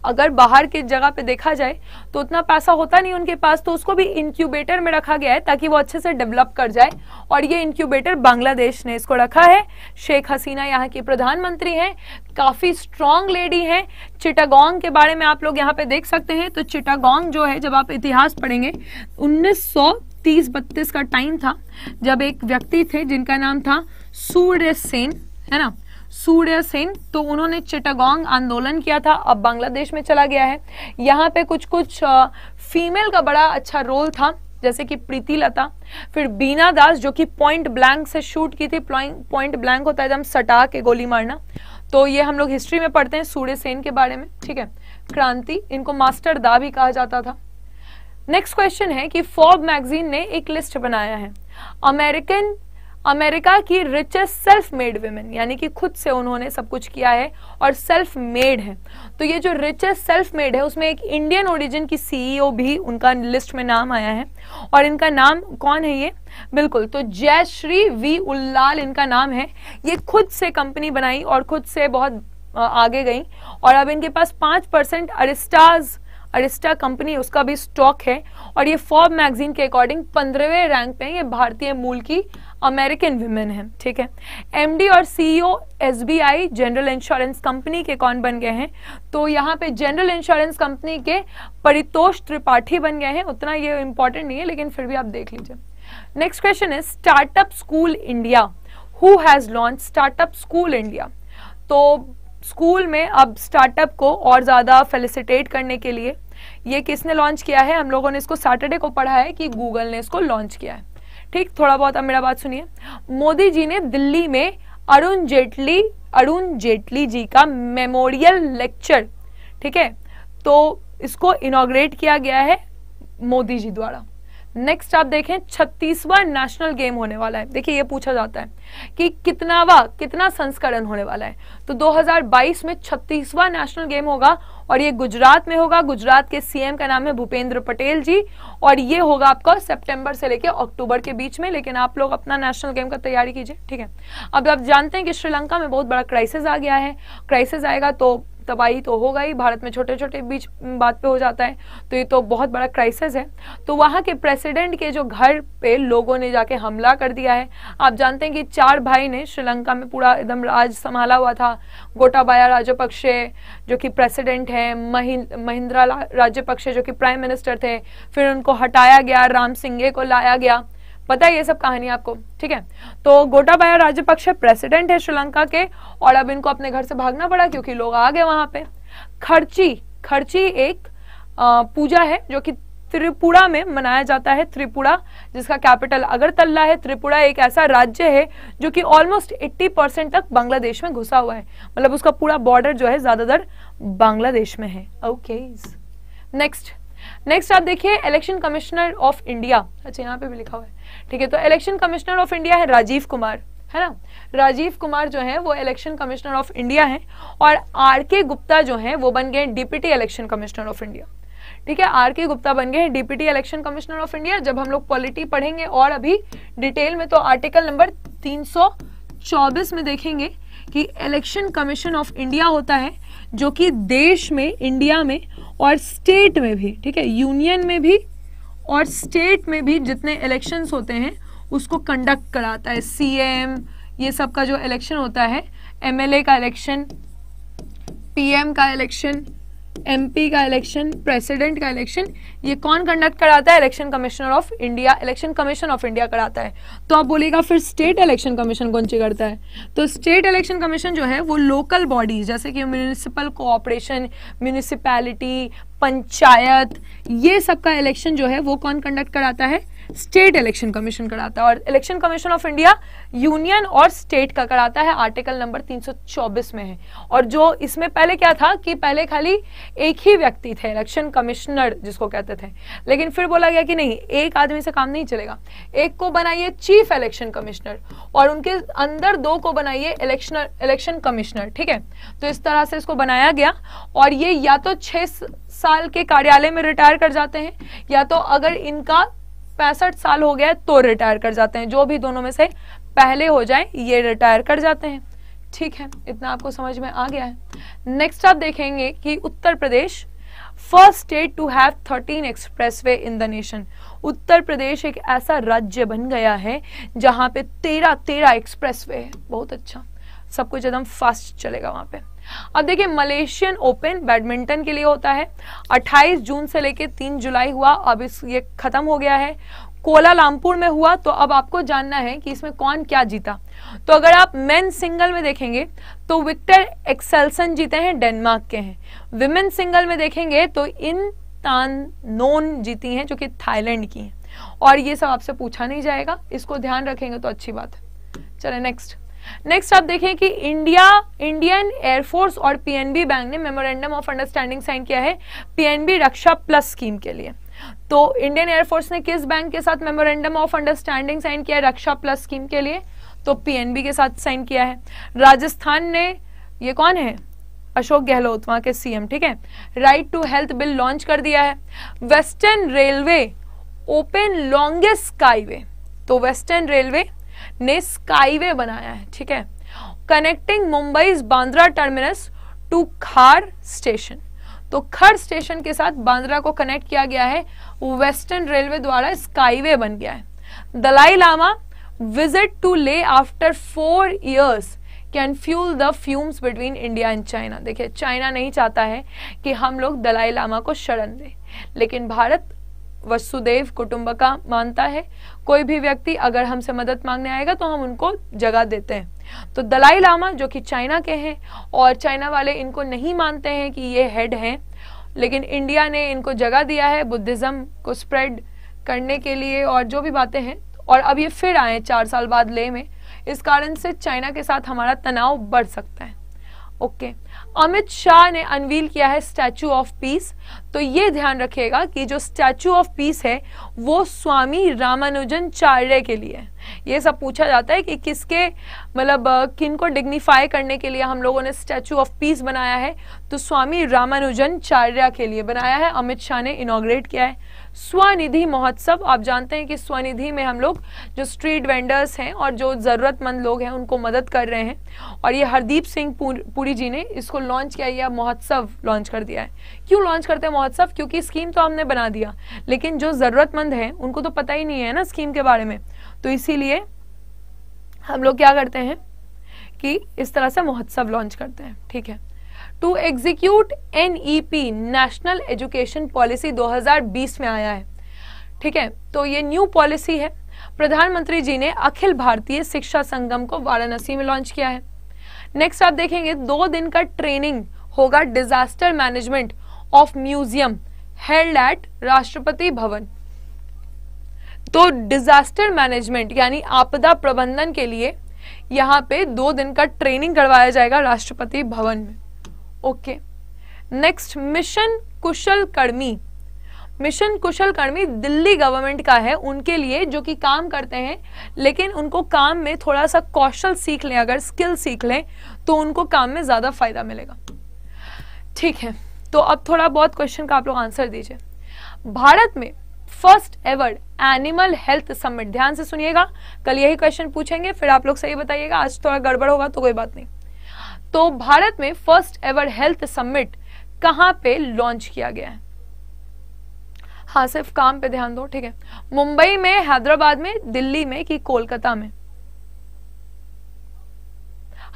अगर बाहर की जगह पे देखा जाए तो उतना पैसा होता नहीं उनके पास तो उसको भी इंक्यूबेटर में रखा गया है ताकि वो अच्छे से डेवलप कर जाए और ये इंक्यूबेटर बांग्लादेश ने इसको रखा है शेख हसीना यहाँ की प्रधानमंत्री हैं काफ़ी स्ट्रांग लेडी हैं चिटागोंग के बारे में आप लोग यहाँ पे देख सकते हैं तो चिटागोंग जो है जब आप इतिहास पढ़ेंगे उन्नीस तीस बत्तीस का टाइम था जब एक व्यक्ति थे जिनका नाम था सूर्य सेन है ना सूर्य सेन तो उन्होंने चिटागोंग आंदोलन किया था अब बांग्लादेश में चला गया है यहाँ पे कुछ कुछ फीमेल का बड़ा अच्छा रोल था जैसे कि प्रीति लता फिर बीना दास जो कि पॉइंट ब्लैंक से शूट की थी पॉइंट ब्लैंक होता है एकदम सटा के गोली मारना तो ये हम लोग हिस्ट्री में पढ़ते हैं सूर्य सेन के बारे में ठीक है क्रांति इनको मास्टर दा भी कहा जाता था नेक्स्ट क्वेश्चन है कि फॉर्ब मैगजीन ने एक लिस्ट बनाया है अमेरिकन अमेरिका की रिचेस्ट सेल्फ मेड वेमेन यानी कि खुद से उन्होंने सब कुछ किया है और सेल्फ मेड है तो ये जो रिचेस्ट सेल्फ मेड है उसमें एक इंडियन ओरिजिन की सीईओ e भी उनका लिस्ट में नाम आया है और इनका नाम कौन है ये बिल्कुल तो जयश्री वी उल्लाल इनका नाम है ये खुद से कंपनी बनाई और खुद से बहुत आगे गई और अब इनके पास पांच परसेंट अरिस्टाज अरिस्टा कंपनी उसका भी स्टॉक है और ये फॉर्ब मैगजीन के अकॉर्डिंग पंद्रहवें रैंक पे ये भारतीय मूल की अमेरिकन वुमेन है ठीक है एमडी और CEO SBI general insurance company के कौन बन गए हैं तो यहाँ पे जनरल इंश्योरेंस कंपनी के परितोष त्रिपाठी बन गए हैं उतना ये इंपॉर्टेंट नहीं है लेकिन फिर भी आप देख लीजिए next question is startup school India who has launch startup school India तो स्कूल में अब स्टार्टअप को और ज़्यादा फेलिसिटेट करने के लिए ये किसने लॉन्च किया है हम लोगों ने इसको सैटरडे को पढ़ा है कि गूगल ने इसको लॉन्च किया है ठीक थोड़ा बहुत अब मेरा बात सुनिए मोदी जी ने दिल्ली में अरुण जेटली अरुण जेटली जी का मेमोरियल लेक्चर ठीक है तो इसको इनोग्रेट किया गया है मोदी जी द्वारा नेक्स्ट आप देखें छत्तीसवा नेशनल गेम होने वाला है देखिए ये पूछा जाता है कि वा कितना संस्करण होने वाला है तो 2022 में छत्तीसवा नेशनल गेम होगा और ये गुजरात में होगा गुजरात के सीएम का नाम है भूपेंद्र पटेल जी और ये होगा आपका सितंबर से लेकर अक्टूबर के बीच में लेकिन आप लोग अपना नेशनल गेम का तैयारी कीजिए ठीक है अब आप जानते हैं कि श्रीलंका में बहुत बड़ा क्राइसिस आ गया है क्राइसिस आएगा तो तबाही तो होगा ही भारत में छोटे छोटे बीच बात पे हो जाता है तो ये तो बहुत बड़ा क्राइसिस है तो वहाँ के प्रेसिडेंट के जो घर पे लोगों ने जाके हमला कर दिया है आप जानते हैं कि चार भाई ने श्रीलंका में पूरा एकदम राज संभाला हुआ था गोटाबाया राजपक्षे जो कि प्रेसिडेंट हैं महिंद्रा राजपक्षे जो कि प्राइम मिनिस्टर थे फिर उनको हटाया गया राम सिंगे को लाया गया पता है ये सब कहानी आपको ठीक है तो गोटाबाया राजपक्ष प्रेसिडेंट है श्रीलंका के और अब इनको अपने घर से भागना पड़ा क्योंकि लोग आ गए वहां पे खर्ची खर्ची एक आ, पूजा है जो कि त्रिपुरा में मनाया जाता है त्रिपुरा जिसका कैपिटल अगरतला है त्रिपुरा एक ऐसा राज्य है जो कि ऑलमोस्ट 80 परसेंट तक बांग्लादेश में घुसा हुआ है मतलब उसका पूरा बॉर्डर जो है ज्यादातर बांग्लादेश में है ओके नेक्स्ट नेक्स्ट आप देखिए इलेक्शन कमिश्नर ऑफ इंडिया अच्छा यहाँ पे भी लिखा हुआ है ठीक है तो इलेक्शन कमिश्नर ऑफ इंडिया है राजीव कुमार है ना राजीव कुमार जो है वो इलेक्शन कमिश्नर ऑफ इंडिया है और आर के गुप्ता जो है वो बन गए deputy election commissioner of India ठीक है आर के गुप्ता बन गए हैं deputy election commissioner of India जब हम लोग पॉलिटी पढ़ेंगे और अभी डिटेल में तो आर्टिकल नंबर 324 में देखेंगे कि इलेक्शन कमीशन ऑफ इंडिया होता है जो कि देश में इंडिया में और स्टेट में भी ठीक है यूनियन में भी और स्टेट में भी जितने इलेक्शंस होते हैं उसको कंडक्ट कराता है सीएम ये सब का जो इलेक्शन होता है एमएलए का इलेक्शन पीएम का इलेक्शन एमपी का इलेक्शन प्रेसिडेंट का इलेक्शन ये कौन कंडक्ट कराता है election commissioner of India election commission of India कराता है तो आप बोलेगा फिर स्टेट इलेक्शन कमीशन कौन सी करता है तो स्टेट इलेक्शन कमीशन जो है वो लोकल बॉडीज जैसे कि म्यूनिसिपल कोऑपरेशन म्यूनिसिपैलिटी पंचायत ये सबका इलेक्शन जो है वो कौन कंडक्ट कराता है स्टेट इलेक्शन कमीशन कराता है और election commission of India union और स्टेट का कराता है आर्टिकल नंबर 324 में है और जो इसमें पहले क्या था कि पहले खाली एक ही व्यक्ति थे इलेक्शन कमिश्नर जिसको कहते थे लेकिन फिर बोला गया कि नहीं एक आदमी से काम नहीं चलेगा एक को बनाइए चीफ इलेक्शन कमिश्नर और उनके अंदर दो को बनाइए इलेक्शन इलेक्शन कमिश्नर ठीक है तो इस तरह से इसको बनाया गया और ये या तो छह साल के कार्यालय में रिटायर कर जाते हैं या तो अगर इनका पैंसठ साल हो गया तो रिटायर कर जाते हैं जो भी दोनों में से पहले हो जाए ये रिटायर कर जाते हैं ठीक है इतना आपको समझ में आ गया है नेक्स्ट आप देखेंगे कि Uttar Pradesh first state to have 13 expressway in the nation Uttar Pradesh एक ऐसा राज्य बन गया है जहाँ पे तेरह तेरह एक्सप्रेसवे है बहुत अच्छा सब कुछ एकदम फास्ट चलेगा वहाँ पे अब देखिए मलेशियन ओपन बैडमिंटन के लिए होता है 28 जून से लेकर 3 जुलाई हुआ अब इस ये खत्म हो गया है कोला लामपुर में हुआ तो अब आपको जानना है कि इसमें कौन क्या जीता तो अगर आप मेन सिंगल में देखेंगे तो विक्टर एक्सेलसन जीते हैं डेनमार्क के हैं विमेन सिंगल में देखेंगे तो इन तान नोन जीती हैं जो कि थाईलैंड की हैं और ये सब आपसे पूछा नहीं जाएगा इसको ध्यान रखेंगे तो अच्छी बात है चले नेक्स्ट नेक्स्ट आप देखें कि इंडिया इंडियन एयरफोर्स और पीएनबी बैंक ने मेमोरेंडम ऑफ अंडरस्टैंडिंग साइन किया है पीएनबी रक्षा प्लस स्कीम के लिए तो इंडियन एयरफोर्स ने किस बैंक के साथ मेमोरेंडम ऑफ अंडरस्टैंडिंग साइन किया है रक्षा प्लस स्कीम के लिए तो पीएनबी के साथ साइन किया है राजस्थान ने ये कौन है अशोक गहलोत वहां के सीएम ठीक है right to health bill launch कर दिया है western railway open longest skyway तो वेस्टर्न रेलवे ने स्काईवे बनाया है ठीक है connecting Mumbai Bandra terminus to Khar station तो खर स्टेशन के साथ बांद्रा को कनेक्ट किया गया है वेस्टर्न रेलवे द्वारा स्काईवे बन गया है Dalai Lama visit to Leh after four years can fuel the fumes between India and China देखिए चाइना नहीं चाहता है कि हम लोग दलाई लामा को शरण दें लेकिन भारत वसुदेव कुटुंबका मानता है कोई भी व्यक्ति अगर हमसे मदद मांगने आएगा तो हम उनको जगह देते हैं तो दलाई लामा जो कि चाइना के हैं और चाइना वाले इनको नहीं मानते हैं कि ये हेड हैं लेकिन इंडिया ने इनको जगह दिया है बुद्धिज़्म को स्प्रेड करने के लिए और जो भी बातें हैं और अब ये फिर आए चार साल बाद ले में इस कारण से चाइना के साथ हमारा तनाव बढ़ सकता है ओके okay. अमित शाह ने अनवील किया है स्टैचू ऑफ पीस तो ये ध्यान रखिएगा कि जो स्टैचू ऑफ पीस है वो स्वामी रामानुजन चार्य के लिए ये सब पूछा जाता है कि किसके मतलब किन को डिग्निफाई करने के लिए हम लोगों ने स्टैचू ऑफ पीस बनाया है तो स्वामी रामानुजन चार्या के लिए बनाया है अमित शाह ने इनाग्रेट किया है स्वनिधि महोत्सव आप जानते हैं कि स्वनिधि में हम लोग जो स्ट्रीट वेंडर्स हैं और जो ज़रूरतमंद लोग हैं उनको मदद कर रहे हैं और ये हरदीप सिंह पुरी जी ने इसको लॉन्च किया या महोत्सव लॉन्च कर दिया है क्यों लॉन्च करते हैं महोत्सव क्योंकि स्कीम तो हमने बना दिया लेकिन जो ज़रूरतमंद हैं उनको तो पता ही नहीं है ना स्कीम के बारे में तो इसीलिए हम लोग क्या करते हैं कि इस तरह से महोत्सव लॉन्च करते हैं ठीक है to execute NEP national education policy 2020 में आया है ठीक है तो ये न्यू पॉलिसी है प्रधानमंत्री जी ने अखिल भारतीय शिक्षा संगम को वाराणसी में लॉन्च किया है नेक्स्ट आप देखेंगे दो दिन का ट्रेनिंग होगा disaster management of museum held at Rashtrapati Bhavan तो डिजास्टर मैनेजमेंट यानी आपदा प्रबंधन के लिए यहाँ पे दो दिन का ट्रेनिंग करवाया जाएगा राष्ट्रपति भवन में ओके नेक्स्ट मिशन कुशल कर्मी मिशन कुशल कर्मी दिल्ली गवर्नमेंट का है उनके लिए जो कि काम करते हैं लेकिन उनको काम में थोड़ा सा कौशल सीख लें अगर स्किल सीख लें तो उनको काम में ज़्यादा फायदा मिलेगा ठीक है तो अब थोड़ा बहुत क्वेश्चन का आप लोग आंसर दीजिए भारत में first ever animal health summit ध्यान से सुनिएगा कल यही क्वेश्चन पूछेंगे फिर आप लोग सही बताइएगा आज थोड़ा गड़बड़ होगा तो कोई बात नहीं तो भारत में फर्स्ट एवर हेल्थ समिट कहां पे लॉन्च किया गया है हाँ सिर्फ काम पे ध्यान दो ठीक है मुंबई में हैदराबाद में दिल्ली में कि कोलकाता में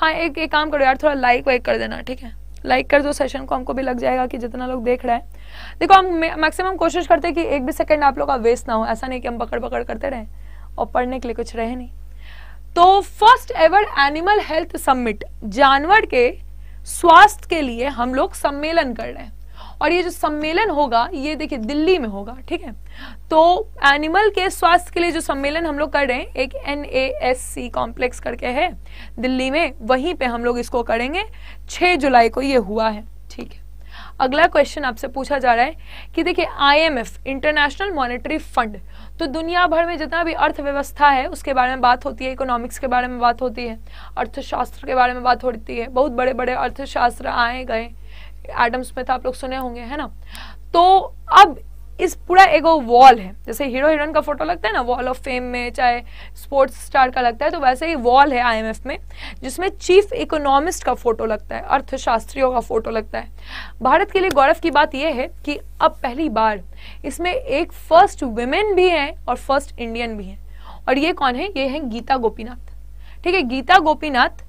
हाँ एक एक काम करो यार थोड़ा लाइक वाइक कर देना ठीक है लाइक कर दो सेशन को हमको भी लग जाएगा कि जितना लोग देख रहे हैं देखो हम मैक्सिमम कोशिश करते हैं कि एक भी सेकंड आप लोग का वेस्ट ना हो ऐसा नहीं कि हम पकड़ पकड़ करते रहें और पढ़ने के लिए कुछ रहे नहीं तो first ever animal health summit जानवर के स्वास्थ्य के लिए हम लोग सम्मेलन कर रहे हैं और ये जो सम्मेलन होगा ये देखिए दिल्ली में होगा ठीक है तो एनिमल के स्वास्थ्य के लिए जो सम्मेलन हम लोग कर रहे हैं एक N A S C complex करके है दिल्ली में वहीं पे हम लोग इसको करेंगे 6 जुलाई को ये हुआ है ठीक है अगला क्वेश्चन आपसे पूछा जा रहा है कि देखिए आईएमएफ इंटरनेशनल मॉनेटरी फंड तो दुनिया भर में जितना भी अर्थव्यवस्था है उसके बारे में बात होती है इकोनॉमिक्स के बारे में बात होती है अर्थशास्त्र के बारे में बात होती है बहुत बड़े बड़े अर्थशास्त्र आए गए एडम स्मिथ तो आप लोग सुने होंगे है ना तो अब इस पूरा एगो वॉल है जैसे हीरो हीरोइन का फोटो लगता है ना वॉल ऑफ फेम में चाहे स्पोर्ट्स स्टार का लगता है तो वैसे ही वॉल है आईएमएफ में जिसमें चीफ इकोनॉमिस्ट का फोटो लगता है अर्थशास्त्रियों का फोटो लगता है भारत के लिए गौरव की बात यह है कि अब पहली बार इसमें एक फर्स्ट वुमेन भी है और फर्स्ट इंडियन भी है और ये कौन है ये है गीता गोपीनाथ ठीक है गीता गोपीनाथ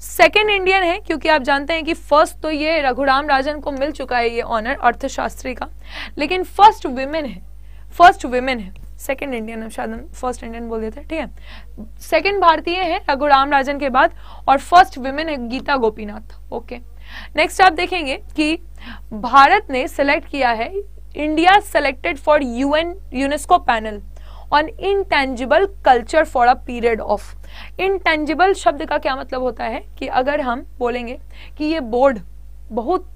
सेकेंड इंडियन है क्योंकि आप जानते हैं कि फर्स्ट तो ये रघुराम राजन को मिल चुका है ये ऑनर अर्थशास्त्री का लेकिन फर्स्ट वुमेन है फर्स्ट वुमेन है सेकेंड इंडियन शायद फर्स्ट इंडियन बोल देते हैं ठीक है सेकेंड भारतीय है रघुराम राजन के बाद और फर्स्ट वुमेन है गीता गोपीनाथ ओके नेक्स्ट आप देखेंगे कि भारत ने सेलेक्ट किया है India selected for UN UNESCO panel on intangible culture for a period of intangible शब्द का क्या मतलब होता है कि अगर हम बोलेंगे कि ये बोर्ड बहुत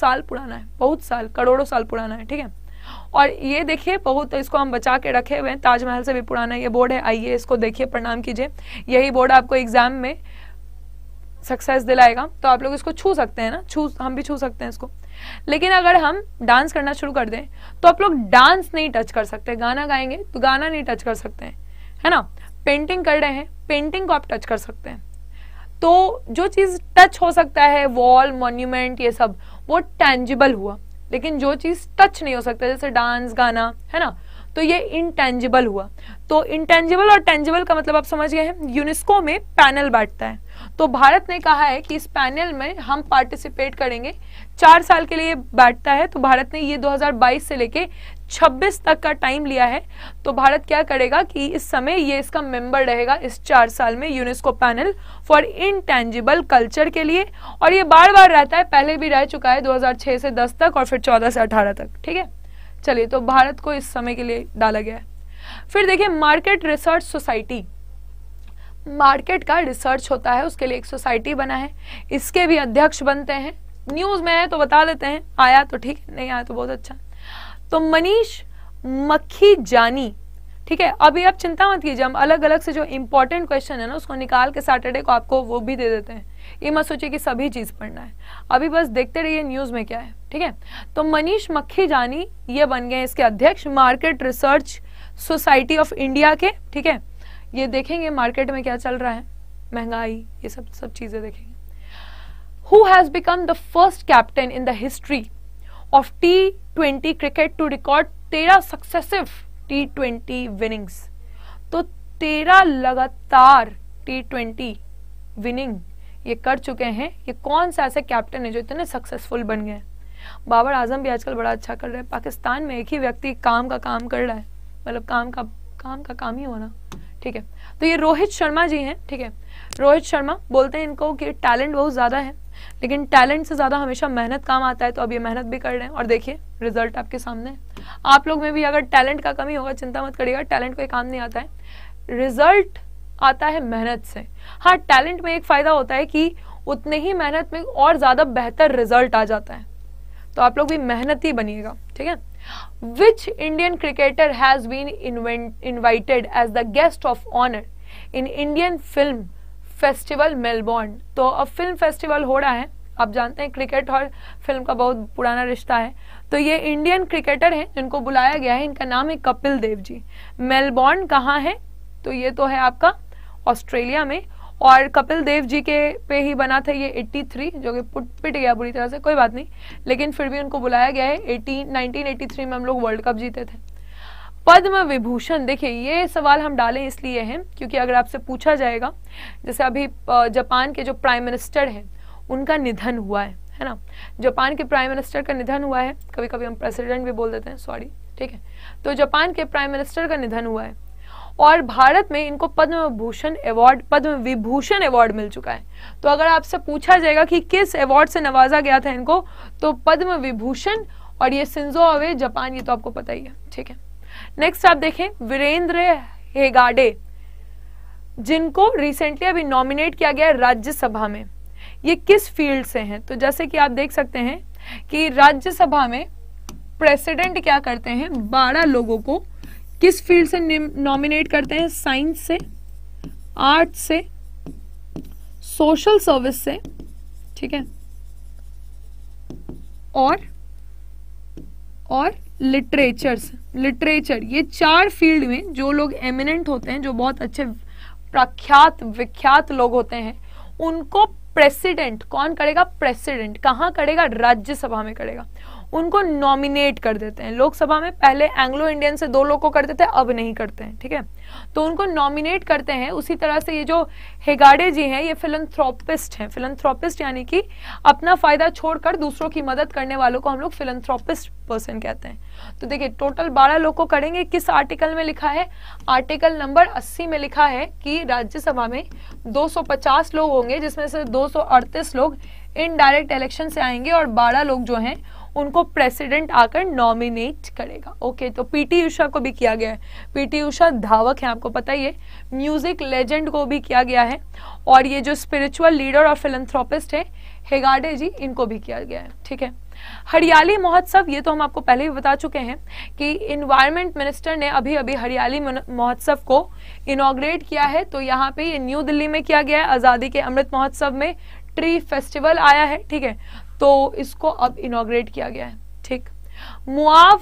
साल पुराना है बहुत साल करोड़ों साल पुराना है ठीक है और ये देखिए बहुत इसको हम बचा के रखे हुए हैं ताजमहल से भी पुराना ये बोर्ड है आइए इसको देखिए प्रणाम कीजिए यही बोर्ड आपको एग्जाम में सक्सेस दिलाएगा तो आप लोग इसको छू सकते हैं ना छू हम भी छू सकते हैं इसको लेकिन अगर हम डांस करना शुरू कर दें तो आप लोग डांस नहीं टच कर सकते गाना गाएंगे तो गाना नहीं टच कर सकते हैं है ना पेंटिंग कर रहे हैं पेंटिंग को आप टच कर सकते हैं तो जो चीज़ टच हो सकता है वॉल मॉन्यूमेंट ये सब वो टेंजिबल हुआ लेकिन जो चीज़ टच नहीं हो सकता जैसे डांस गाना है ना तो ये इनटेंजिबल हुआ तो इनटेंजिबल और टेंजिबल का मतलब आप समझ गए हैं यूनेस्को में पैनल बांटता है तो भारत ने कहा है कि इस पैनल में हम पार्टिसिपेट करेंगे चार साल के लिए बैठता है तो भारत ने ये 2022 से लेके 26 तक का टाइम लिया है तो भारत क्या करेगा कि इस समय ये इसका मेंबर रहेगा इस चार साल में UNESCO panel for intangible culture के लिए और ये बार बार रहता है पहले भी रह चुका है 2006 से 10 तक और फिर 14 से 18 तक ठीक है चलिए तो भारत को इस समय के लिए डाला गया है फिर देखिए मार्केट रिसर्च सोसाइटी मार्केट का रिसर्च होता है उसके लिए एक सोसाइटी बना है इसके भी अध्यक्ष बनते हैं न्यूज़ में है तो बता देते हैं आया तो ठीक नहीं आया तो बहुत अच्छा तो मनीष मक्खी जानी ठीक है अभी आप चिंता मत कीजिए हम अलग अलग से जो इंपॉर्टेंट क्वेश्चन है ना उसको निकाल के सैटरडे को आपको वो भी दे देते हैं ये मत सोचिए कि सभी चीज़ पढ़ना है अभी बस देखते रहिए न्यूज़ में क्या है ठीक है तो मनीष मक्खी जानी ये बन गए इसके अध्यक्ष market research society of India के ठीक है ये देखेंगे मार्केट में क्या चल रहा है महंगाई ये सब सब चीज़ें देखेंगे who has become the first captain in the history of T twenty cricket to record तेरह सक्सेसिव टी ट्वेंटी विनिंग्स तो तेरह लगातार टी ट्वेंटी विनिंग ये कर चुके हैं ये कौन सा ऐसे कैप्टन है जो इतने सक्सेसफुल बन गए बाबर आजम भी आजकल बड़ा अच्छा कर रहे हैं पाकिस्तान में एक ही व्यक्ति काम का काम कर रहा है मतलब काम का काम का काम ही होना ठीक है तो ये रोहित शर्मा जी हैं ठीक है रोहित शर्मा बोलते हैं इनको कि टैलेंट बहुत ज़्यादा है लेकिन टैलेंट से ज़्यादा हमेशा मेहनत काम आता है तो अब ये मेहनत भी कर रहे हैं और देखिए रिजल्ट आपके सामने है आप लोग में भी अगर टैलेंट का कमी होगा चिंता मत करिएगा टैलेंट कोई काम नहीं आता है रिजल्ट आता है मेहनत से हाँ टैलेंट में एक फ़ायदा होता है कि उतने ही मेहनत में और ज़्यादा बेहतर रिजल्ट आ जाता है तो आप लोग भी मेहनत ही बनिएगा ठीक है which Indian cricketer has been invited as the guest of honour in Indian film festival Melbourne तो अब फिल्म फेस्टिवल हो रहा है आप जानते हैं क्रिकेट और फिल्म का बहुत पुराना रिश्ता है तो ये इंडियन क्रिकेटर हैं जिनको बुलाया गया है इनका नाम है कपिल देव जी मेलबॉर्न कहाँ है तो ये तो है आपका ऑस्ट्रेलिया में और कपिल देव जी के पे ही बना था ये 83 जो कि पुट पिट गया बुरी तरह से कोई बात नहीं लेकिन फिर भी उनको बुलाया गया है 18 1983 में हम लोग वर्ल्ड कप जीते थे पद्म विभूषण देखिए ये सवाल हम डालें इसलिए हैं क्योंकि अगर आपसे पूछा जाएगा जैसे अभी जापान के जो प्राइम मिनिस्टर हैं उनका निधन हुआ है है ना जापान के प्राइम मिनिस्टर का निधन हुआ है कभी कभी हम प्रेसिडेंट भी बोल देते हैं सॉरी ठीक है तो जापान के प्राइम मिनिस्टर का निधन हुआ है और भारत में इनको पद्म भूषण अवार्ड पद्म विभूषण अवार्ड मिल चुका है तो अगर आपसे पूछा जाएगा कि किस अवार्ड से नवाजा गया था इनको तो पद्म विभूषण और ये सिंजो अवे जापान ये तो आपको पता ही है ठीक है नेक्स्ट आप देखें वीरेंद्र हेगाडे जिनको रिसेंटली अभी नॉमिनेट किया गया राज्यसभा में ये किस फील्ड से हैं तो जैसे कि आप देख सकते हैं कि राज्यसभा में प्रेसिडेंट क्या करते हैं बारह लोगों को किस फील्ड से नॉमिनेट करते हैं साइंस से आर्ट से सोशल सर्विस से ठीक है और और लिटरेचर्स लिटरेचर ये चार फील्ड में जो लोग एमिनेंट होते हैं जो बहुत अच्छे प्रख्यात विख्यात लोग होते हैं उनको प्रेसिडेंट कौन करेगा प्रेसिडेंट कहाँ करेगा राज्यसभा में करेगा उनको नॉमिनेट कर देते हैं लोकसभा में पहले एंग्लो इंडियन से दो लोग को करते थे अब नहीं करते हैं ठीक है तो उनको नॉमिनेट करते हैं उसी तरह से ये जो हेगाडे जी हैं ये फिलंथ्रोपिस्ट हैं फिलंथ्रोपिस्ट यानी कि अपना फ़ायदा छोड़कर दूसरों की मदद करने वालों को हम लोग फिलंथ्रोपिस्ट पर्सन कहते हैं तो देखिए टोटल बारह लोग को करेंगे किस आर्टिकल में लिखा है आर्टिकल नंबर अस्सी में लिखा है कि राज्यसभा में दो लोग होंगे जिसमें से दो लोग इनडायरेक्ट इलेक्शन से आएंगे और बारह लोग जो हैं उनको प्रेसिडेंट आकर नॉमिनेट करेगा ओके तो पीटी उषा को भी किया गया है पीटी उषा धावक है आपको पता ही है म्यूजिक लेजेंड को भी किया गया है और ये जो स्पिरिचुअल लीडर और फिलंथ्रोपिस्ट है हेगाडे जी इनको भी किया गया है ठीक है हरियाली महोत्सव ये तो हम आपको पहले भी बता चुके हैं कि इन्वायरमेंट मिनिस्टर ने अभी अभी हरियाली महोत्सव को इनोग्रेट किया है तो यहाँ पे ये न्यू दिल्ली में किया गया है आज़ादी के अमृत महोत्सव में ट्री फेस्टिवल आया है ठीक है तो इसको अब इनोग्रेट किया गया है ठीक मुआव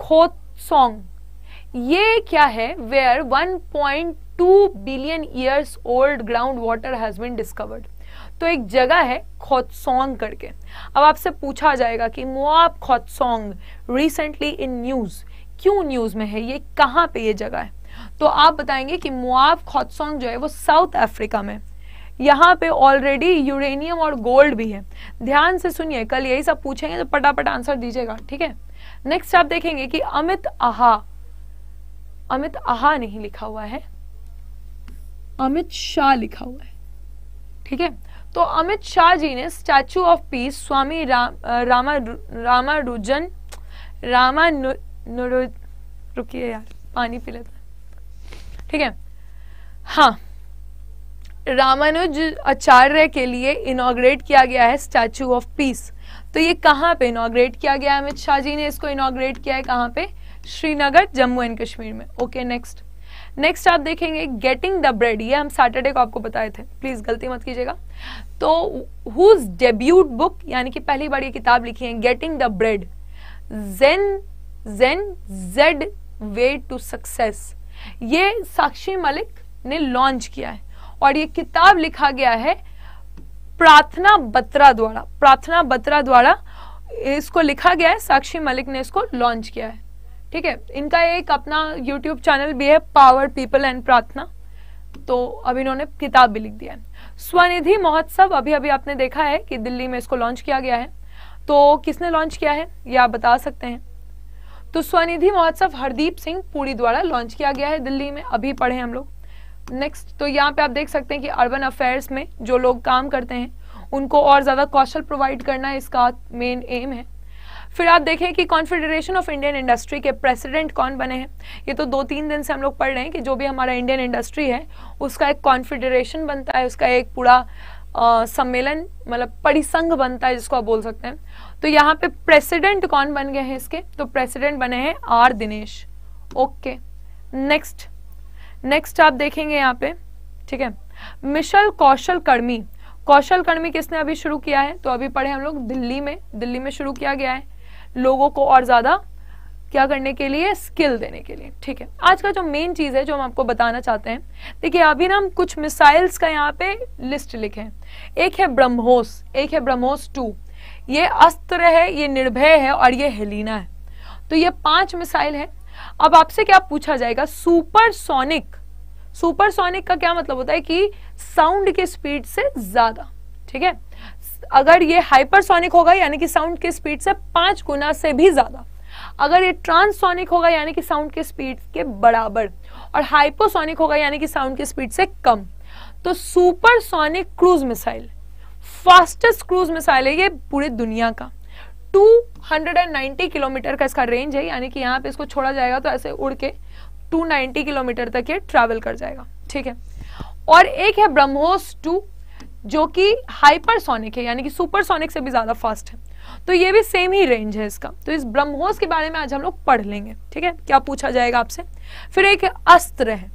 खोत सॉन्ग ये क्या है where 1.2 billion years old ground water has been discovered तो एक जगह है खोतसोंग करके अब आपसे पूछा जाएगा कि Moab Khotsong recently in news क्यों न्यूज़ में है ये कहाँ पे ये जगह है तो आप बताएंगे कि मुआब खोतसोंग जो है वो साउथ अफ्रीका में यहाँ पे ऑलरेडी यूरेनियम और गोल्ड भी है ध्यान से सुनिए कल यही सब पूछेंगे तो पटापट आंसर दीजिएगा ठीक है नेक्स्ट आप देखेंगे कि अमित आहा अमित आहा नहीं लिखा हुआ है अमित शाह लिखा हुआ है ठीक है तो अमित शाह जी ने statue of peace Swami Ram Rama रामारुजन रामा रुकिए यार पानी पी लेते ठीक है हाँ रामानुज आचार्य के लिए इनाग्रेट किया गया है स्टैचू ऑफ पीस तो ये कहाँ पे इनाग्रेट किया गया है अमित शाह जी ने इसको इनाग्रेट किया है कहाँ पे श्रीनगर जम्मू एंड कश्मीर में ओके नेक्स्ट नेक्स्ट आप देखेंगे गेटिंग द ब्रेड ये हम सैटरडे को आपको बताए थे प्लीज गलती मत कीजिएगा तो हुज डेब्यूट बुक यानी कि पहली बार ये किताब लिखी है getting the bread gen gen Z way to success ये साक्षी मलिक ने लॉन्च किया है और ये किताब लिखा गया है प्रार्थना बत्रा द्वारा प्रार्थना बत्रा द्वारा इसको लिखा गया है साक्षी मलिक ने इसको लॉन्च किया है ठीक है इनका एक अपना यूट्यूब चैनल भी है पावर पीपल एंड प्रार्थना तो अब इन्होंने किताब भी लिख दिया है स्वनिधि महोत्सव अभी अभी आपने देखा है कि दिल्ली में इसको लॉन्च किया गया है तो किसने लॉन्च किया है ये आप बता सकते हैं तो स्वनिधि महोत्सव हरदीप सिंह पुरी द्वारा लॉन्च किया गया है दिल्ली में अभी पढ़े हम लोग नेक्स्ट तो यहाँ पे आप देख सकते हैं कि अर्बन अफेयर्स में जो लोग काम करते हैं उनको और ज़्यादा कौशल प्रोवाइड करना इसका मेन एम है फिर आप देखें कि कॉन्फेडरेशन ऑफ इंडियन इंडस्ट्री के प्रेसिडेंट कौन बने हैं ये तो दो तीन दिन से हम लोग पढ़ रहे हैं कि जो भी हमारा इंडियन इंडस्ट्री है उसका एक कॉन्फेडरेशन बनता है उसका एक पूरा सम्मेलन मतलब परिसंघ बनता है जिसको आप बोल सकते हैं तो यहाँ पे प्रेसिडेंट कौन बन गए हैं इसके तो प्रेसिडेंट बने हैं R Dinesh okay next next आप देखेंगे यहाँ पे ठीक है मिशल कौशल कर्मी कौशल कर्मी किसने अभी शुरू किया है तो अभी पढ़े हम लोग दिल्ली में दिल्ली में शुरू किया गया है लोगों को और ज्यादा क्या करने के लिए स्किल देने के लिए ठीक है आज का जो मेन चीज है जो हम आपको बताना चाहते हैं देखिए अभी ना हम कुछ मिसाइल्स का यहाँ पे लिस्ट लिखे एक है ब्रह्मोस एक है ब्रह्मोस टू ये अस्त्र है ये निर्भय है और ये हेलीना है तो ये पांच मिसाइल है अब आपसे क्या पूछा जाएगा सुपरसोनिक सुपरसोनिक का क्या मतलब होता है कि साउंड के स्पीड से ज्यादा ठीक है अगर ये हाइपरसोनिक होगा यानी कि साउंड के स्पीड से पांच गुना से भी ज्यादा अगर ये ट्रांससोनिक होगा यानी कि साउंड के स्पीड के बराबर और हाइपोसोनिक होगा यानी कि साउंड के स्पीड से कम तो supersonic cruise missile fastest cruise missile है ये पूरे दुनिया का 290 किलोमीटर का इसका रेंज है यानी कि यहाँ पे इसको छोड़ा जाएगा तो ऐसे उड़ के 290 किलोमीटर तक ये ट्रैवल कर जाएगा ठीक है और एक है ब्रह्मोस टू जो कि हाइपरसोनिक है यानी कि सुपरसोनिक से भी ज़्यादा फास्ट है तो ये भी सेम ही रेंज है इसका तो इस ब्रह्मोस के बारे में आज हम लोग पढ़ लेंगे ठीक है क्या पूछा जाएगा आपसे फिर एक अस्त्र है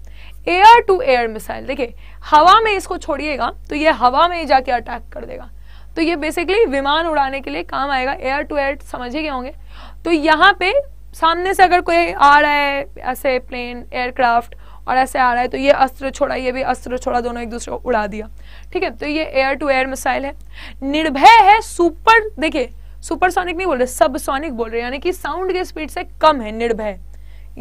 एयर टू एयर मिसाइल देखिए हवा में इसको छोड़िएगा तो ये हवा में ही जाके अटैक कर देगा तो ये बेसिकली विमान उड़ाने के लिए काम आएगा एयर टू एयर समझ ही गए होंगे तो यहाँ पे सामने से अगर कोई आ रहा है ऐसे प्लेन एयरक्राफ्ट और ऐसे आ रहा है तो ये अस्त्र छोड़ा ये भी अस्त्र छोड़ा दोनों एक दूसरे को उड़ा दिया ठीक है तो ये एयर टू एयर मिसाइल है निर्भय है सुपर देखिए सुपरसोनिक नहीं बोल रहे सबसोनिक बोल रहे यानी कि साउंड के स्पीड से कम है निर्भय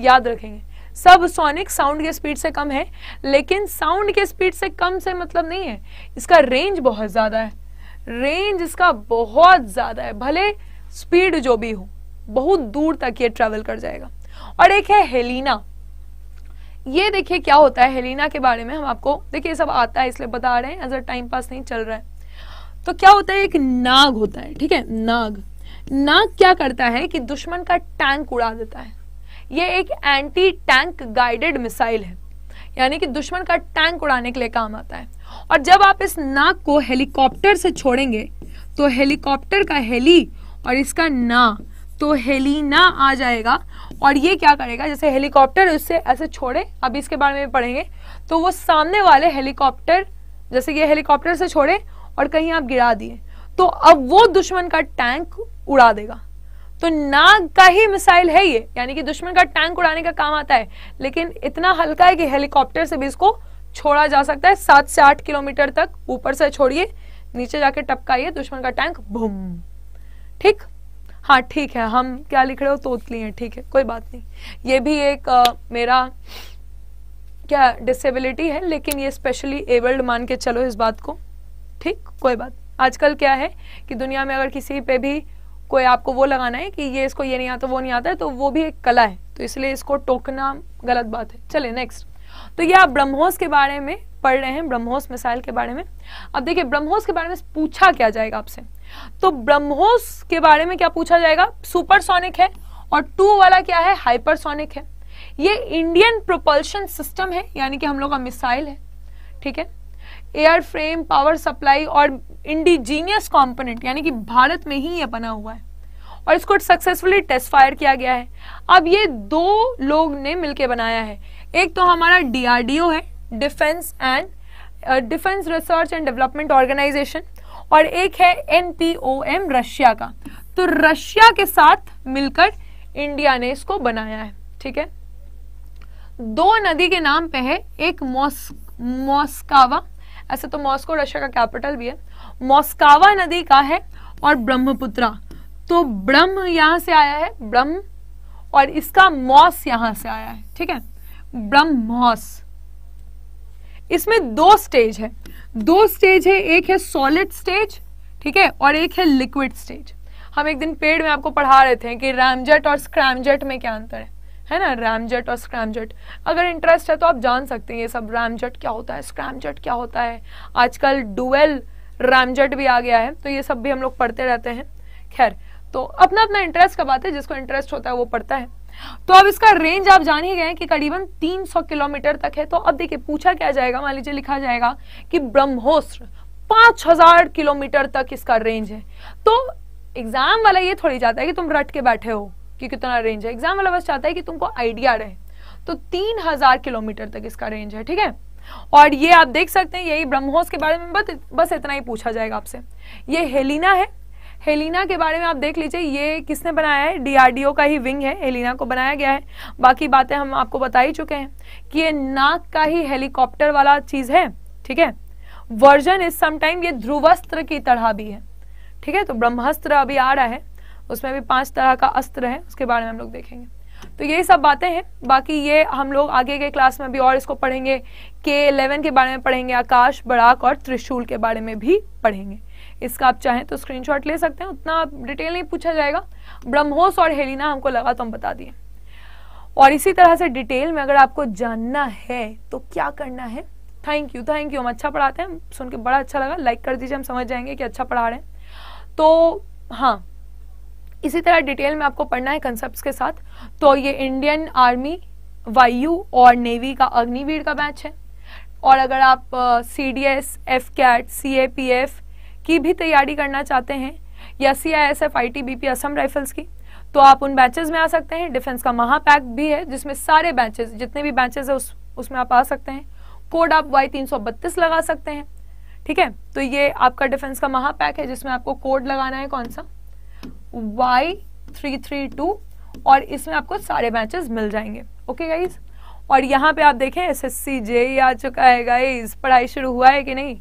याद रखेंगे सब सोनिक साउंड के स्पीड से कम है लेकिन साउंड के स्पीड से कम से मतलब नहीं है इसका रेंज बहुत ज़्यादा है रेंज इसका बहुत ज़्यादा है भले स्पीड जो भी हो बहुत दूर तक ये ट्रेवल कर जाएगा और एक है हेलिना ये देखिए क्या होता है हेलिना के बारे में हम आपको देखिए सब आता है इसलिए बता रहे हैं एज अ टाइम पास नहीं चल रहा है तो क्या होता है एक नाग होता है ठीक है नाग नाग क्या करता है कि दुश्मन का टैंक उड़ा देता है ये एक एंटी टैंक गाइडेड मिसाइल है यानी कि दुश्मन का टैंक उड़ाने के लिए काम आता है और जब आप इस नाक को हेलीकॉप्टर से छोड़ेंगे तो हेलीकॉप्टर का हेली और इसका ना तो हेलीना आ जाएगा और ये क्या करेगा जैसे हेलीकॉप्टर उससे ऐसे छोड़े अभी इसके बारे में पढ़ेंगे तो वो सामने वाले हेलीकॉप्टर जैसे ये हेलीकॉप्टर से छोड़े और कहीं आप गिरा दिए तो अब वो दुश्मन का टैंक उड़ा देगा तो नाग का ही मिसाइल है ये यानी कि दुश्मन का टैंक उड़ाने का काम आता है लेकिन इतना हल्का है कि हेलीकॉप्टर से भी इसको छोड़ा जा सकता है सात से आठ किलोमीटर तक ऊपर से छोड़िए नीचे जाके टपकाइए दुश्मन का टैंक भूम ठीक हाँ ठीक है हम क्या लिख रहे हो तोतली हैं ठीक है कोई बात नहीं ये भी एक आ, मेरा क्या डिसेबिलिटी है लेकिन ये स्पेशली एबल्ड मान के चलो इस बात को ठीक कोई बात आजकल क्या है कि दुनिया में अगर किसी पे भी कोई आपको वो लगाना है कि ये इसको ये नहीं आता वो नहीं आता है तो वो भी एक कला है तो इसलिए इसको टोकना गलत बात है चले नेक्स्ट तो ये आप ब्रह्मोस के बारे में पढ़ रहे हैं ब्रह्मोस मिसाइल के बारे में अब देखिए ब्रह्मोस के बारे में पूछा क्या जाएगा आपसे तो ब्रह्मोस के बारे में क्या पूछा जाएगा सुपरसोनिक है और टू वाला क्या है हाइपरसोनिक है ये इंडियन प्रोपल्शन सिस्टम है यानी कि हम लोग का मिसाइल है ठीक है एयर फ्रेम पावर सप्लाई और इंडिजीनियस कॉम्पोनेंट यानी कि भारत में ही यह बना हुआ है और इसको सक्सेसफुली टेस्ट फायर किया गया है अब ये दो लोग ने मिलकर बनाया है एक तो हमारा डीआरडीओ है defence and defence research and development organisation और एक है एनपीओएम रशिया का तो रशिया के साथ मिलकर इंडिया ने इसको बनाया है ठीक है दो नदी के नाम पे है एक मॉस मॉस्कावा ऐसे तो मॉस्को रशिया का कैपिटल भी है मॉस्कावा नदी का है और ब्रह्मपुत्रा तो ब्रह्म यहां से आया है ब्रह्म और इसका मॉस यहां से आया है ठीक है ब्रह्मोस इसमें दो स्टेज है दो स्टेज है एक है सॉलिड स्टेज ठीक है और एक है लिक्विड स्टेज हम एक दिन पेड़ में आपको पढ़ा रहे थे कि रैमजेट और स्क्रैमजेट में क्या अंतर है है ना रैमजेट और स्क्रैमजेट अगर इंटरेस्ट है तो आप जान सकते हैं ये सब रैमजेट क्या होता है स्क्रैमजेट क्या होता है आजकल डुएल रैमजेट भी आ गया है तो ये सब भी हम लोग पढ़ते रहते हैं खैर तो अपना अपना इंटरेस्ट का बात है जिसको इंटरेस्ट होता है वो पढ़ता है तो अब इसका रेंज आप जान ही गए कि करीबन 300 किलोमीटर तक है तो अब देखिए पूछा क्या जाएगा मान लीजिए लिखा जाएगा कि ब्रह्मोस्त्र 5000 किलोमीटर तक इसका रेंज है तो एग्जाम वाला ये थोड़ी जाता है कि तुम रट के बैठे हो कि कितना रेंज है एग्जाम वाला बस चाहता है कि तुमको आइडिया रहे तो तीन किलोमीटर तक इसका रेंज है ठीक है और ये आप देख सकते हैं यही ब्रह्मोस के बारे में बस इतना ही पूछा जाएगा आपसे ये हेलिना है हेलिना के बारे में आप देख लीजिए ये किसने बनाया है डीआरडीओ का ही विंग है हेलिना को बनाया गया है बाकी बातें हम आपको बता ही चुके हैं कि ये नाक का ही हेलीकॉप्टर वाला चीज है ठीक है वर्जन इज समाइम ये ध्रुवस्त्र की तरह भी है ठीक है तो ब्रह्मास्त्र अभी आ रहा है उसमें भी पांच तरह का अस्त्र है उसके बारे में हम लोग देखेंगे तो यही सब बातें हैं बाकी ये हम लोग आगे के क्लास में भी और इसको पढ़ेंगे के इलेवन के बारे में पढ़ेंगे आकाश बड़ाक और त्रिशूल के बारे में भी पढ़ेंगे इसका आप चाहें तो स्क्रीनशॉट ले सकते हैं उतना डिटेल नहीं पूछा जाएगा ब्रह्मोस और हेलिना हमको लगा तो हम बता दिए और इसी तरह से डिटेल में अगर आपको जानना है तो क्या करना है थैंक यू थैंक यू हम अच्छा पढ़ाते हैं सुन के बड़ा अच्छा लगा लाइक कर दीजिए हम समझ जाएंगे कि अच्छा पढ़ा रहे हैं तो हाँ इसी तरह डिटेल में आपको पढ़ना है कंसेप्ट के साथ तो ये इंडियन आर्मी वायु और नेवी का अग्निवीर का बैच है और अगर आप C D S F CAT C A P F की भी तैयारी करना चाहते हैं या C I S F I T B P Assam Rifles की तो आप उन बैचेज में आ सकते हैं डिफेंस का महापैक भी है जिसमें सारे बैचेज जितने भी बैचेज है उस उसमें आप आ सकते हैं कोड आप वाई तीन सौ बत्तीस लगा सकते हैं ठीक है तो ये आपका डिफेंस का महापैक है जिसमें आपको कोड लगाना है कौन सा वाई थ्री थ्री टू और इसमें आपको सारे बैचेस मिल जाएंगे ओके गाइज और यहाँ पे आप देखें एस एस सी जेई आ चुका है गाइज पढ़ाई शुरू हुआ है कि नहीं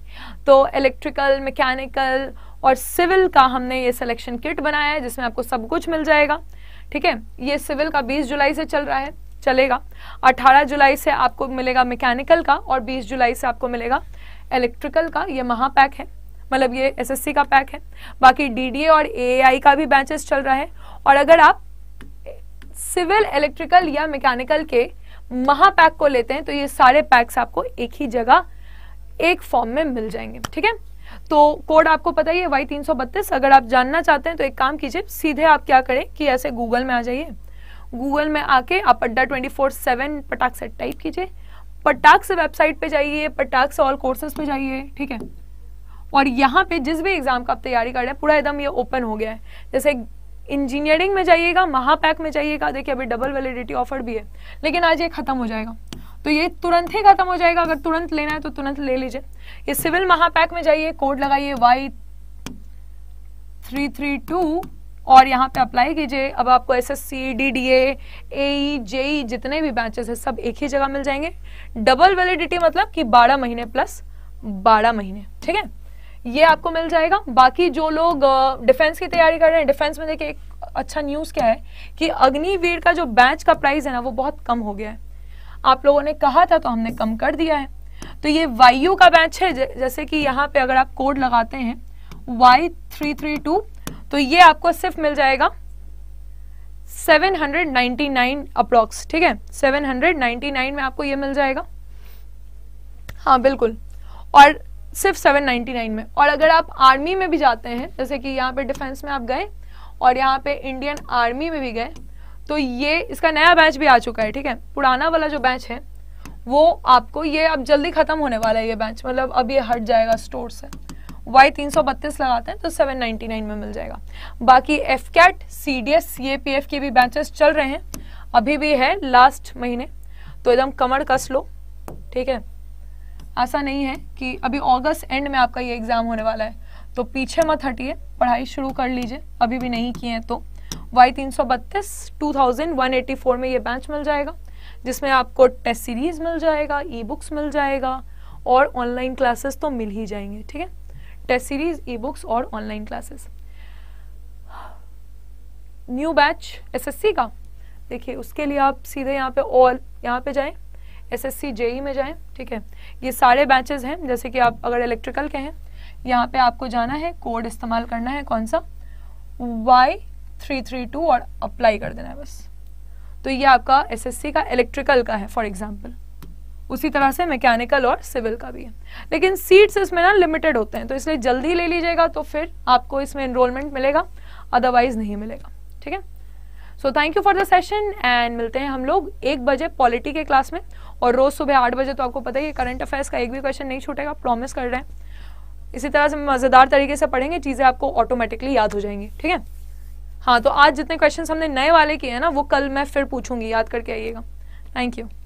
तो इलेक्ट्रिकल मैकेनिकल और सिविल का हमने ये सिलेक्शन किट बनाया है जिसमें आपको सब कुछ मिल जाएगा ठीक है ये सिविल का 20 जुलाई से चल रहा है चलेगा 18 जुलाई से आपको मिलेगा मैकेनिकल का और 20 जुलाई से आपको मिलेगा इलेक्ट्रिकल का ये महापैक है मतलब ये एस का पैक है बाकी डी और ए का भी बैचेस चल रहा है और अगर आप सिविल इलेक्ट्रिकल या मैकेनिकल के महापैक को लेते हैं तो ये सारे पैक्स आपको एक ही जगह एक फॉर्म में मिल जाएंगे ठीक है तो कोड आपको पता ही है वाई तीन अगर आप जानना चाहते हैं तो एक काम कीजिए सीधे आप क्या करें कि ऐसे गूगल में आ जाइए गूगल में आके आप अड्डा ट्वेंटी फोर सेवन पटाख से टाइप कीजिए पटाख से वेबसाइट पे जाइए पटाख से ऑल कोर्सेज पे जाइए ठीक है और यहाँ पे जिस भी एग्जाम का आप तैयारी कर रहे हैं पूरा एकदम ये ओपन हो गया है जैसे इंजीनियरिंग में जाइएगा महापैक में जाइएगा देखिए अभी डबल वैलिडिटी ऑफर भी है लेकिन आज ये खत्म हो जाएगा तो ये तुरंत ही खत्म हो जाएगा अगर तुरंत लेना है तो तुरंत ले लीजिए ये सिविल महापैक में जाइए कोड लगाइए वाई थ्री थ्री टू और यहाँ पे अप्लाई कीजिए अब आपको S S C D D A JE जितने भी बैचेस है सब एक ही जगह मिल जाएंगे डबल वैलिडिटी मतलब कि बारह महीने प्लस बारह महीने ठीक है ये आपको मिल जाएगा बाकी जो लोग डिफेंस की तैयारी कर रहे हैं डिफेंस में देखिए एक अच्छा न्यूज़ क्या है कि अग्निवीर का जो बैच का प्राइस है ना वो बहुत कम हो गया है आप लोगों ने कहा था तो हमने कम कर दिया है तो ये वायु का बैच है जैसे कि यहाँ पे अगर आप कोड लगाते हैं वाई थ्री थ्री टू तो ये आपको सिर्फ मिल जाएगा 799 अप्रोक्स ठीक है 799 में आपको ये मिल जाएगा हाँ बिल्कुल और सिर्फ 799 में और अगर आप आर्मी में भी जाते हैं जैसे कि यहाँ पे डिफेंस में आप गए और यहाँ पे इंडियन आर्मी में भी गए तो ये इसका नया बैच भी आ चुका है ठीक है पुराना वाला जो बैच है वो आपको ये अब जल्दी ख़त्म होने वाला है ये बैच मतलब अब ये हट जाएगा स्टोर से वाई तीन सौ बत्तीस लगाते हैं तो सेवन नाइन्टी नाइन में मिल जाएगा बाकी F CAT C D S C A P F के भी बैचेस चल रहे हैं अभी भी है लास्ट महीने तो एकदम कमर कस लो ठीक है ऐसा नहीं है कि अभी अगस्त एंड में आपका ये एग्ज़ाम होने वाला है तो पीछे मत हटिए पढ़ाई शुरू कर लीजिए अभी भी नहीं किए हैं तो वाई तीन सौ बत्तीस two thousand one eighty four में ये बैच मिल जाएगा जिसमें आपको टेस्ट सीरीज़ मिल जाएगा ई बुक्स मिल जाएगा और ऑनलाइन क्लासेस तो मिल ही जाएंगे ठीक है टेस्ट सीरीज़ ई बुक्स और online classes new batch SSC का देखिए उसके लिए आप सीधे यहाँ पे ऑल यहाँ पे जाएं एस एस सी जेई में जाएँ ठीक है ये सारे बैचेज़ हैं जैसे कि आप अगर इलेक्ट्रिकल के हैं यहाँ पे आपको जाना है कोड इस्तेमाल करना है कौन सा वाई थ्री थ्री टू और अप्लाई कर देना है बस तो ये आपका एसएससी का इलेक्ट्रिकल का है फॉर एग्जाम्पल उसी तरह से मैकेनिकल और सिविल का भी है लेकिन सीट्स इसमें ना लिमिटेड होते हैं तो इसलिए जल्दी ले लीजिएगा तो फिर आपको इसमें इनरोलमेंट मिलेगा अदरवाइज नहीं मिलेगा ठीक है so thank you for the session and मिलते हैं हम लोग एक बजे पॉलिटी के क्लास में और रोज़ सुबह आठ बजे तो आपको पता ही करंट अफेयर्स का एक भी क्वेश्चन नहीं छूटेगा प्रॉमिस कर रहे हैं इसी तरह से मज़ेदार तरीके से पढ़ेंगे चीज़ें आपको ऑटोमेटिकली याद हो जाएंगी ठीक है हाँ तो आज जितने क्वेश्चन हमने नए वाले किए हैं ना वो कल मैं फिर पूछूंगी याद करके आइएगा थैंक यू